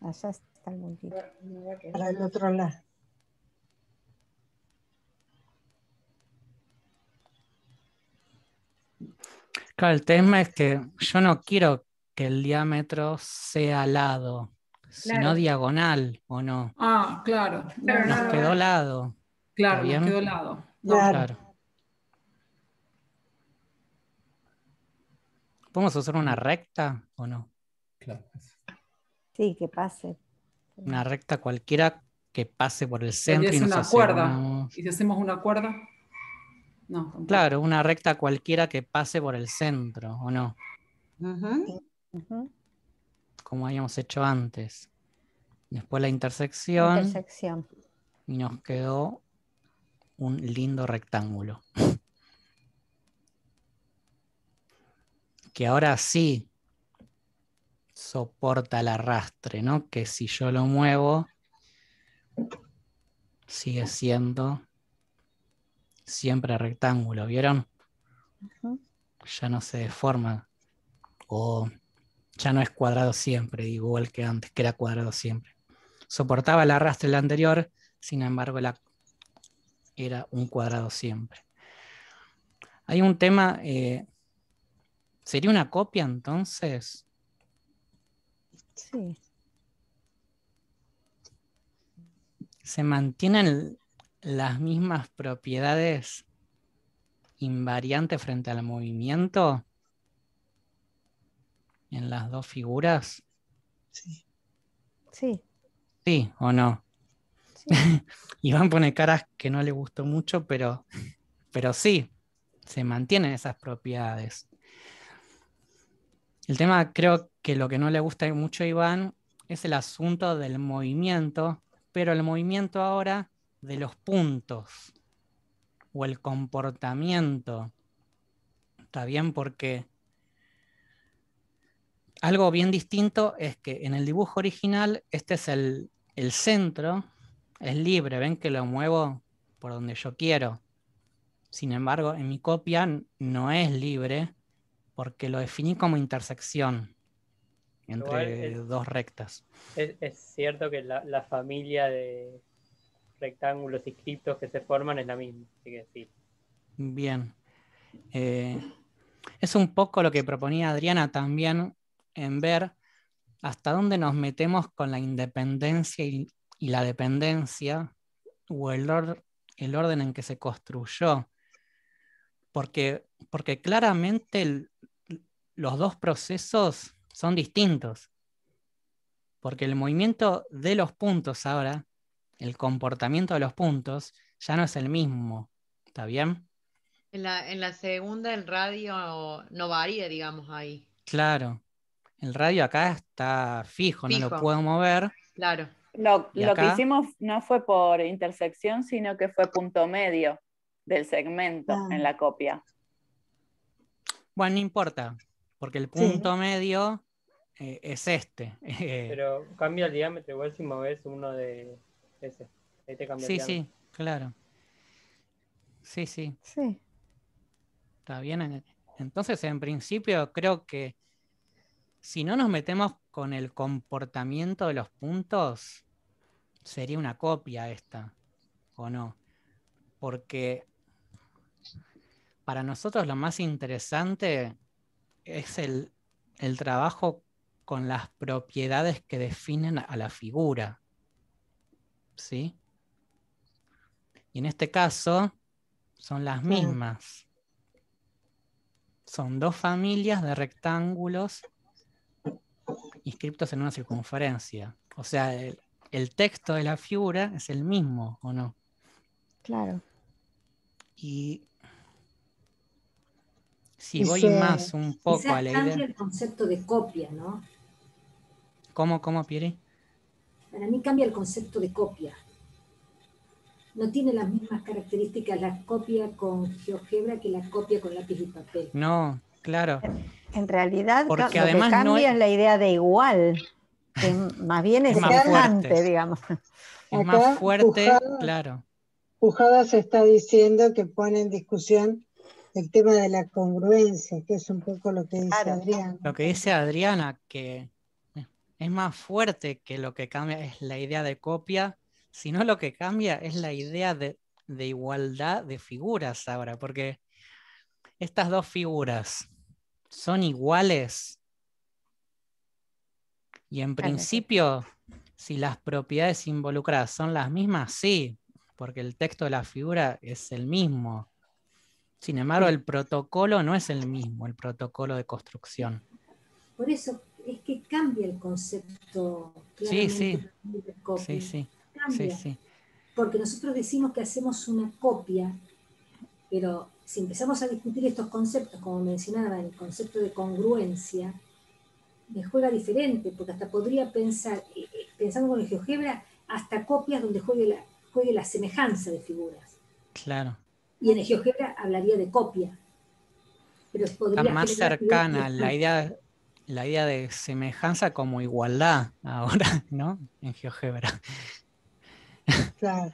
Allá está el Para el otro lado. Claro, el tema es que yo no quiero que el diámetro sea lado, sino diagonal, ¿o no? Ah, claro. nos quedó lado. Claro, quedó lado. claro. ¿Podemos hacer una recta o no? Claro. Sí, que pase una recta cualquiera que pase por el centro. Y es una si hacemos una cuerda? Claro, una recta cualquiera que pase por el centro, ¿o no? Como habíamos hecho antes. Después la intersección. Intersección. Y nos quedó un lindo rectángulo. <laughs> que ahora sí soporta el arrastre, ¿no? Que si yo lo muevo, sigue siendo siempre rectángulo, ¿vieron? Ya no se deforma. O ya no es cuadrado siempre, igual que antes, que era cuadrado siempre. Soportaba el arrastre el anterior, sin embargo, era un cuadrado siempre. Hay un tema. Eh, ¿Sería una copia entonces? Sí. Se mantienen las mismas propiedades invariantes frente al movimiento en las dos figuras. Sí. Sí. Sí, o no. <laughs> Iván pone caras que no le gustó mucho, pero, pero sí, se mantienen esas propiedades. El tema creo que lo que no le gusta mucho a Iván es el asunto del movimiento, pero el movimiento ahora de los puntos o el comportamiento. Está bien porque algo bien distinto es que en el dibujo original este es el, el centro, es libre, ven que lo muevo por donde yo quiero. Sin embargo, en mi copia no es libre porque lo definí como intersección entre dos rectas. Es, cierto que la, familia de rectángulos y criptos que se forman es la misma, así que sí. Bien. Eh, es un poco lo que proponía Adriana también en ver hasta dónde nos metemos con la independencia y, la dependencia o el, orden en que se construyó. Porque, porque claramente los dos procesos son distintos. Porque el movimiento de los puntos ahora, el comportamiento de los puntos, ya no es el mismo. ¿Está bien? En la, segunda el radio no varía, digamos, ahí. Claro. El radio acá está fijo, no lo puedo mover. Claro. Lo, que hicimos no fue por intersección, sino que fue punto medio del segmento ah. en la copia. Bueno, no importa, porque el punto medio eh, es este. <laughs> Eh, Pero cambia el diámetro, igual si moves uno de ese. Ahí te sí, sí, claro. Sí, sí. Sí. Está bien. Entonces, en principio, creo que si no nos metemos con el comportamiento de los puntos, sería una copia esta, ¿o no? Porque para nosotros lo más interesante es el, el trabajo con las propiedades que definen a la figura. ¿Sí? Y en este caso son las mismas. Son dos familias de rectángulos inscritos en una circunferencia. O sea, el, texto de la figura es el mismo, ¿o no? Claro. Y si voy más un poco a la idea. el concepto de copia, ¿no? ¿Cómo, cómo, Para mí cambia el concepto de copia. No tiene las mismas características la copia con GeoGebra que la copia con lápiz y papel. No, claro. En realidad, Porque además que cambia es... la idea de igual, <laughs> más bien es, es digamos. Es más fuerte, claro. Pujada se está diciendo que pone en discusión el tema de la congruencia, que es un poco lo que dice Adriana. Lo que dice Adriana, que es más fuerte que lo que cambia es la idea de copia, sino lo que cambia es la idea de, igualdad de figuras ahora, porque estas dos figuras son iguales. Y en principio, si las propiedades involucradas son las mismas, sí, porque el texto de la figura es el mismo. Sin embargo, el protocolo no es el mismo, el protocolo de construcción. Por eso, es que cambia el concepto. Sí sí. sí, sí. Cambia. Porque nosotros decimos que hacemos una copia, pero si empezamos a discutir estos conceptos, como mencionaba, el concepto de congruencia, me juega diferente, porque hasta podría pensar, eh, eh, pensando con el GeoGebra, hasta copias donde juegue la, la semejanza de figuras. Claro. Y en el GeoGebra hablaría de copia. Pero podría más cercana, la idea la idea de semejanza como igualdad ahora, <laughs> ¿no? En GeoGebra. Claro.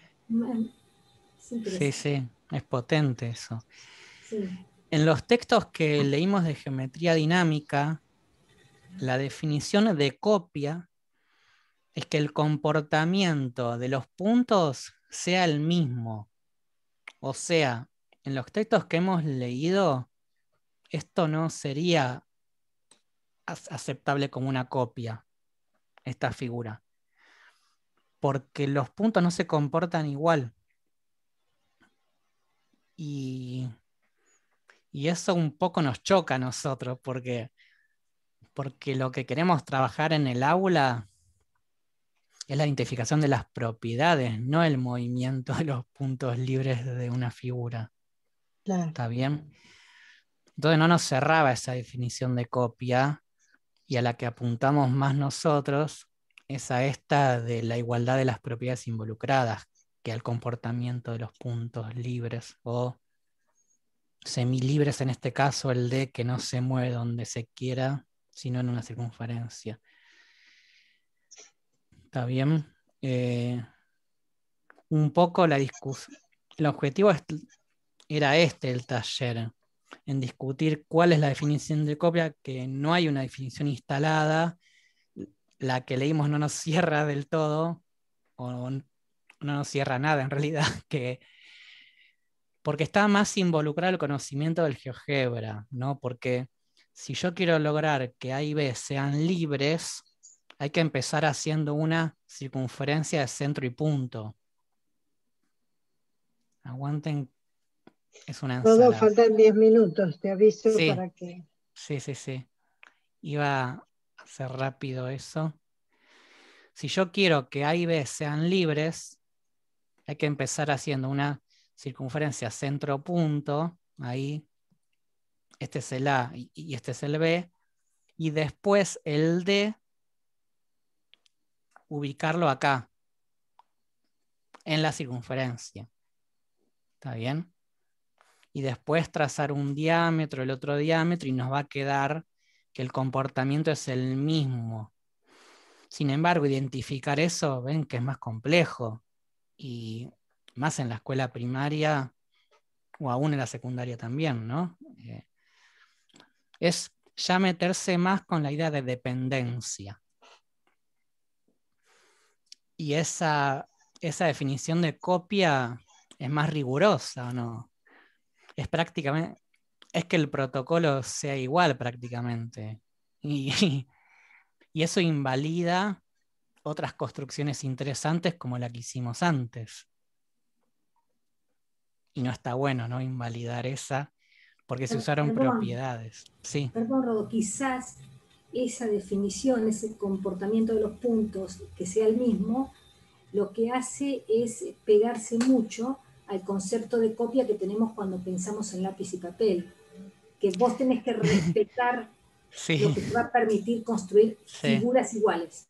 sí, sí, es potente eso. En los textos que leímos de geometría dinámica, la definición de copia es que el comportamiento de los puntos sea el mismo. O sea, en los textos que hemos leído, esto no sería aceptable como una copia esta figura. Porque los puntos no se comportan igual. Y, eso un poco nos choca a nosotros, porque, porque lo que queremos trabajar en el aula es la identificación de las propiedades, no el movimiento de los puntos libres de una figura. ¿Está bien? Entonces no nos cerraba esa definición de copia y a la que apuntamos más nosotros es a esta de la igualdad de las propiedades involucradas que al comportamiento de los puntos libres o semilibres en este caso el de que no se mueve donde se quiera sino en una circunferencia. Está bien. Eh, un poco la discusión. El objetivo era este, el taller, en discutir cuál es la definición de copia, que no hay una definición instalada, la que leímos no nos <laughs> cierra del todo, o no nos cierra nada en realidad, <laughs> que, porque está más involucrado el conocimiento del GeoGebra, ¿no? Porque si yo quiero lograr que A y B sean libres, hay que empezar haciendo una circunferencia de centro y punto. Aguanten es una Todo faltan 10 minutos, te aviso para que. Sí, sí, sí. Iba a hacer rápido eso. Si yo quiero que A y B sean libres, hay que empezar haciendo una circunferencia centro-punto, ahí. Este es el A y este es el B. Y después el D, ubicarlo acá, en la circunferencia. ¿Está bien? y después trazar un diámetro, el otro diámetro, y nos va a quedar que el comportamiento es el mismo. Sin embargo, identificar eso, ven que es más complejo, y más en la escuela primaria o aún en la secundaria también, ¿no? Eh, es ya meterse más con la idea de dependencia. Y esa, esa definición de copia es más rigurosa, ¿no? es prácticamente, es que el protocolo sea igual prácticamente. <laughs> Y, eso invalida otras construcciones interesantes como la que hicimos antes. Y no está bueno, ¿no? Invalidar esa, porque se usaron propiedades. Sí. Perdón, quizás esa definición, ese comportamiento de los puntos, que sea el mismo, lo que hace es pegarse mucho al concepto de copia que tenemos cuando pensamos en lápiz y papel, que vos tenés que respetar <laughs> lo que te va a permitir construir figuras iguales.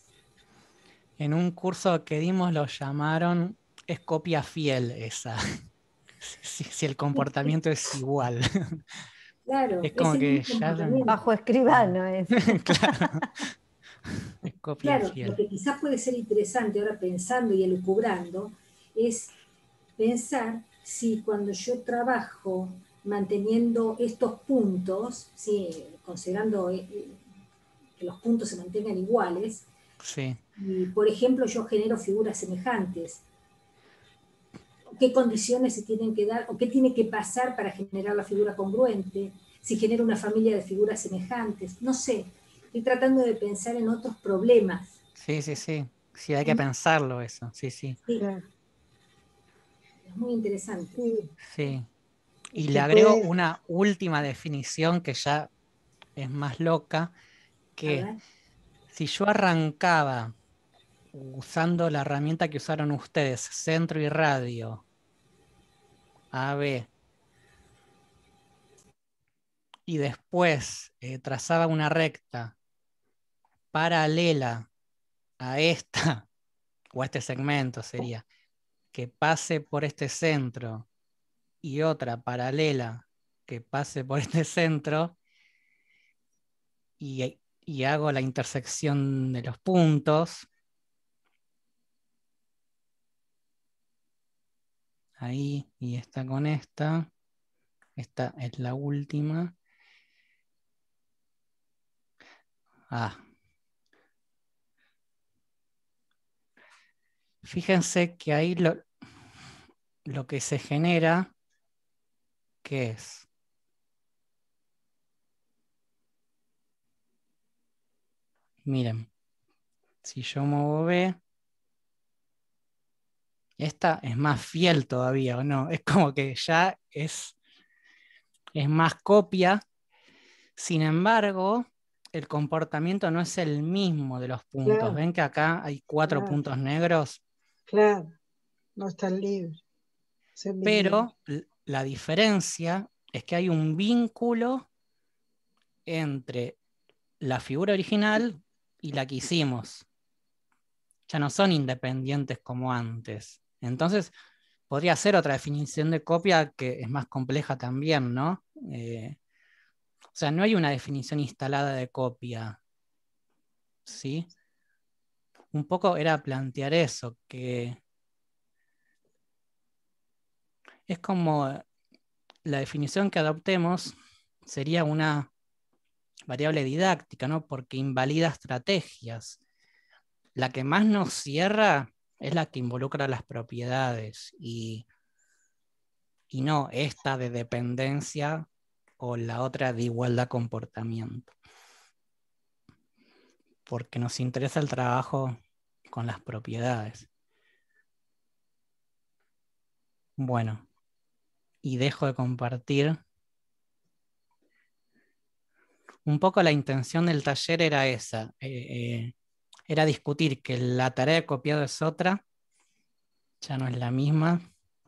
En un curso que dimos lo llamaron, es copia fiel esa, si, <laughs> el comportamiento es igual. <laughs> Claro, es como que ya... Bajo escribano es. ¿eh? claro. Es copia fiel. lo que quizás puede ser interesante ahora pensando y elucubrando es pensar si cuando yo trabajo manteniendo estos puntos, si considerando eh, que los puntos se mantengan iguales, sí. y, por ejemplo yo genero figuras semejantes, qué condiciones se tienen que dar o qué tiene que pasar para generar la figura congruente, si genero una familia de figuras semejantes, no sé, estoy tratando de pensar en otros problemas. Sí, sí, sí, sí, hay que mm. pensarlo eso, sí, sí muy interesante. Sí. Y, le agrego una última definición que ya es más loca, que si yo arrancaba usando la herramienta que usaron ustedes, centro y radio, AB, y después eh, trazaba una recta paralela a esta, <laughs> o a este segmento sería, que pase por este centro y otra paralela que pase por este centro y, hago la intersección de los puntos. Ahí, y esta con esta. Esta es la última. Ah. Fíjense que ahí lo, lo que se genera, ¿qué es? Miren, si yo muevo B, esta es más fiel todavía, ¿o no? Es como que ya es, es más copia. Sin embargo, el comportamiento no es el mismo de los puntos. ¿Ven que acá hay cuatro puntos negros? Claro, no están libres pero la diferencia es que hay un vínculo entre la figura original y la que hicimos. Ya no son independientes como antes. Entonces, podría ser otra definición de copia que es más compleja también, ¿no? Eh, o sea, no hay una definición instalada de copia. Un poco era plantear eso, que es como eh, la definición que adoptemos sería una variable didáctica, ¿no? Porque invalida estrategias. La que más nos cierra es la que involucra las propiedades y, y no esta de dependencia o la otra de igualdad comportamiento. Porque nos interesa el trabajo con las propiedades. Bueno, y dejo de compartir. Un poco la intención del taller era esa, eh, eh, era discutir que la tarea de copiado es otra, ya no es la misma,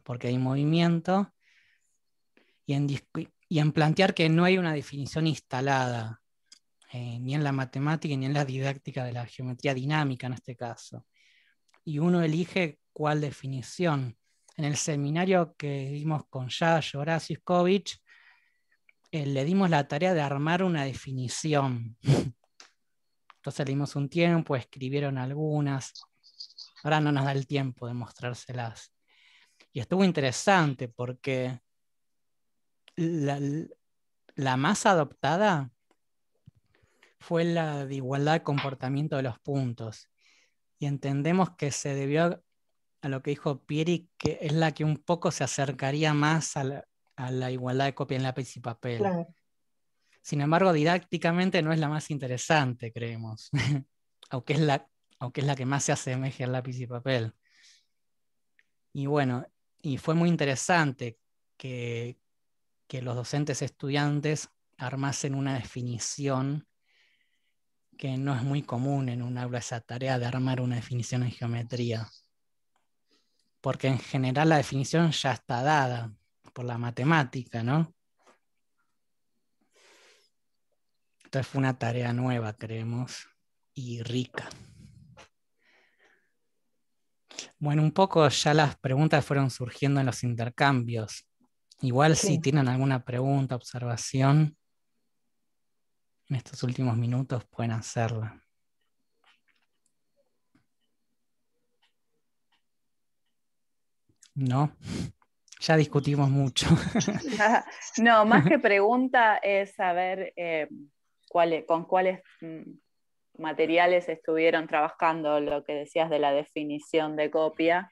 porque hay movimiento, y en, y en plantear que no hay una definición instalada, eh, ni en la matemática ni en la didáctica de la geometría dinámica en este caso. Y uno elige cuál definición en el seminario que dimos con Yayo Horasiskovich, eh, le dimos la tarea de armar una definición. <laughs> Entonces le dimos un tiempo, escribieron algunas. Ahora no nos da el tiempo de mostrárselas. Y estuvo interesante porque la más adoptada fue la de igualdad de comportamiento de los puntos. Y entendemos que se debió a lo que dijo Pieri, que es la que un poco se acercaría más a la, igualdad de copia en lápiz y papel. Sin embargo, didácticamente no es la más interesante, creemos, <laughs> aunque, es la, aunque es la que más se asemeje al lápiz y papel. Y bueno, y fue muy interesante que, que los docentes estudiantes armasen una definición que no es muy común en un aula esa tarea de armar una definición en geometría porque en general la definición ya está dada por la matemática, ¿no? Entonces fue una tarea nueva, creemos, y rica. Bueno, un poco ya las preguntas fueron surgiendo en los intercambios. Igual si tienen alguna pregunta, observación, en estos últimos minutos pueden hacerla. No, ya discutimos mucho. <laughs> no, más que pregunta es saber eh, e, con cuáles mm, materiales estuvieron trabajando, lo que decías de la definición de copia,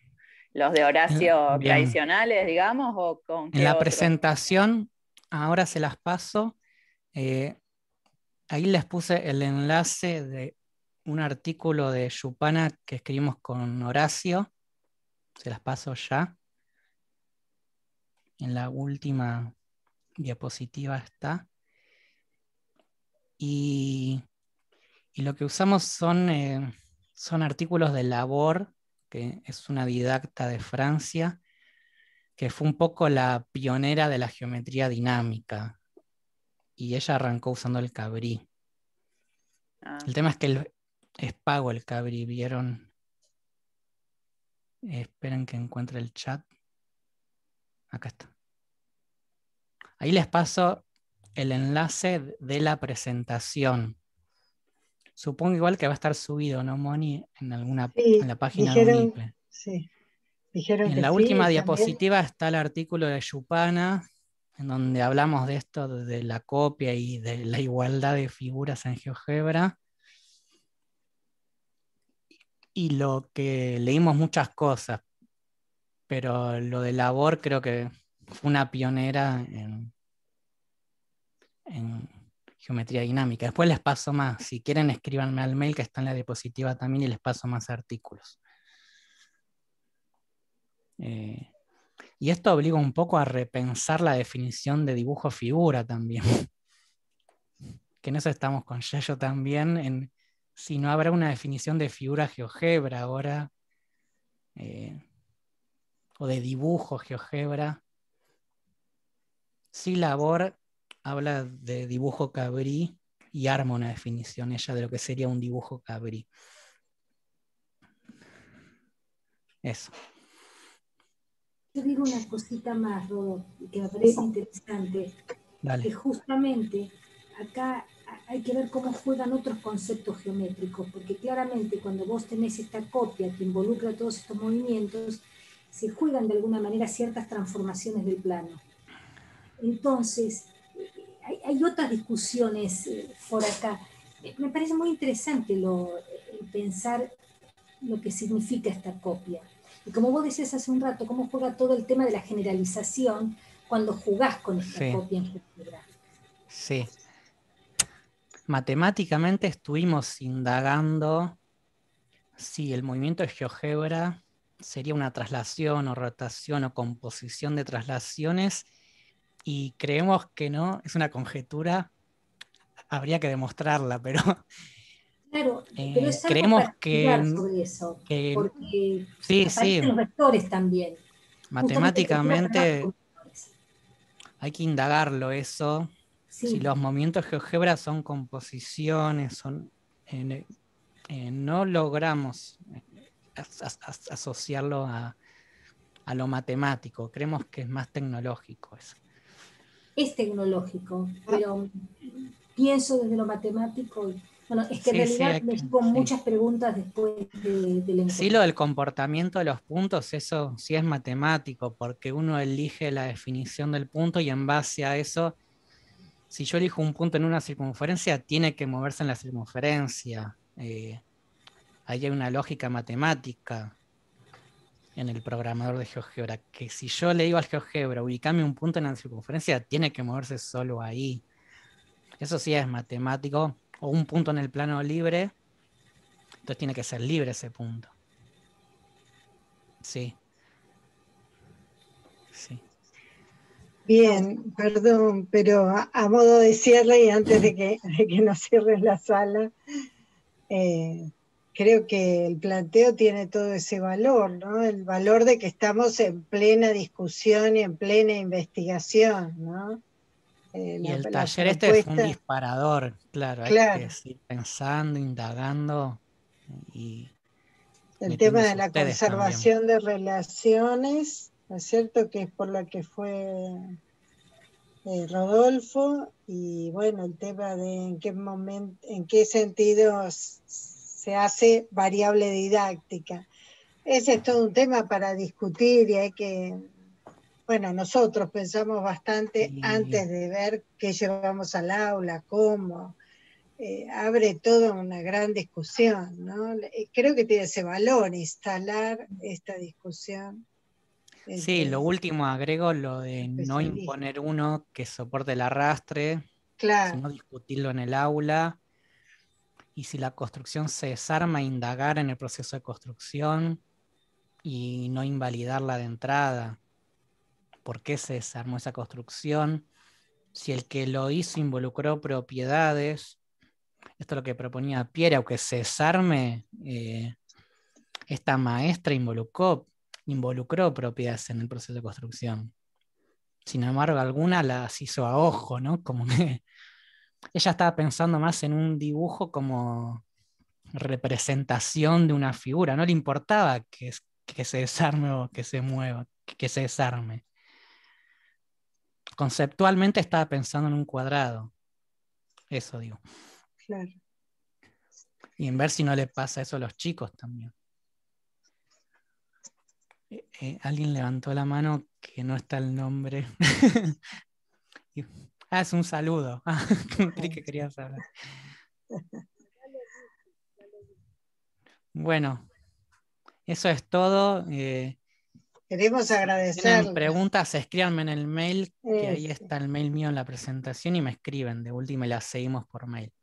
los de Horacio ah, tradicionales, digamos, o con... En la presentación, ahora se las paso. Eh, ahí les puse el enlace de un artículo de Chupana que escribimos con Horacio se las paso ya. En la última diapositiva está. Y, lo que usamos son, eh, son artículos de labor, que es una didacta de Francia, que fue un poco la pionera de la geometría dinámica. Y ella arrancó usando el cabrí. Ah. El tema es que el, es pago el cabrí, ¿vieron? Esperen que encuentre el chat. Acá está. Ahí les paso el enlace de la presentación. Supongo igual que va a estar subido, ¿no, Moni? En alguna la página de en la última diapositiva está el artículo de Yupana, en donde hablamos de esto, de la copia y de la igualdad de figuras en GeoGebra y lo que leímos muchas cosas, pero lo de labor creo que fue una pionera en, geometría dinámica. Después les paso más, si quieren escríbanme al mail que está en la diapositiva también y les paso más artículos. Eh, y esto obliga un poco a repensar la definición de dibujo figura también. <laughs> que en eso estamos con Yayo también, en si no habrá una definición de figura GeoGebra ahora, eh, o de dibujo GeoGebra. si labor habla de dibujo cabrí y arma una definición ella de lo que sería un dibujo cabrí. Eso. Yo digo una cosita más, Rodo, que me parece interesante. Dale. Que justamente acá hay que ver cómo juegan otros conceptos geométricos, porque claramente cuando vos tenés esta copia que involucra todos estos movimientos, se juegan de alguna manera ciertas transformaciones del plano. Entonces, eh, hay, otras discusiones eh, por acá. Eh, me parece muy interesante lo, pensar lo que significa esta copia. Y como vos decías hace un rato, cómo juega todo el tema de la generalización cuando jugás con esta copia en geometría. Sí matemáticamente estuvimos indagando si el movimiento de GeoGebra sería una traslación o rotación o composición de traslaciones y creemos que no, es una conjetura, habría que demostrarla, pero... <laughs> Eh, creemos que, sí, sí. los vectores también. Matemáticamente hay que indagarlo eso, si los movimientos GeoGebra son composiciones, son, eh, no logramos eh, asociarlo a, lo matemático, creemos que es más tecnológico eso. Es tecnológico, pero pienso desde lo matemático. bueno, es que en realidad me con muchas preguntas después del de Sí, lo del comportamiento de los puntos, eso sí es matemático, porque uno elige la definición del punto y en base a eso si yo elijo un punto en una circunferencia, tiene que moverse en la circunferencia. Eh, ahí hay una lógica matemática en el programador de GeoGebra, que si yo le digo al GeoGebra, ubicame un punto en la circunferencia, tiene que moverse solo ahí. Eso sí es matemático, o un punto en el plano libre, entonces tiene que ser libre ese punto. Sí. Sí. Bien, perdón, pero a, modo de cierre y antes de que, nos cierres la sala, eh, creo que el planteo tiene todo ese valor, ¿no? El valor de que estamos en plena discusión y en plena investigación, ¿no? Eh, y el taller este es un disparador, claro, hay que seguir pensando, indagando y... El tema de la conservación de relaciones ¿no es cierto? Que es por la que fue eh, Rodolfo y bueno, el tema de en qué momento, en qué sentido se hace variable didáctica. Ese es todo un tema para discutir y hay que, bueno, nosotros pensamos bastante antes de ver qué llevamos al aula, cómo. Eh, abre toda una gran discusión, ¿no? Creo que tiene ese valor instalar esta discusión Sí, lo este, último agrego lo de no imponer uno que soporte el arrastre, sino discutirlo en el aula. Y si la construcción se desarma, indagar en el proceso de construcción y no invalidarla de entrada. ¿Por qué se desarmó esa construcción? Si el que lo hizo involucró propiedades, esto es lo que proponía Pierre, aunque se desarme, eh, esta maestra involucró involucró propiedades en el proceso de construcción. Sin embargo, alguna las hizo a ojo, ¿no? Como que <laughs> ella estaba pensando más en un dibujo como representación de una figura, no le importaba que, que se desarme o que se mueva, que se desarme. Conceptualmente estaba pensando en un cuadrado. Eso digo. Claro. Y en ver si no le pasa eso a los chicos también. Eh, eh, alguien levantó la mano que no está el nombre. <laughs> ah, es un saludo. Ah, <laughs> bueno, eso es todo. Eh, Queremos agradecer. Si preguntas, escríbanme en el mail, que ahí este. está el mail mío en la presentación y me escriben de última y las seguimos por mail.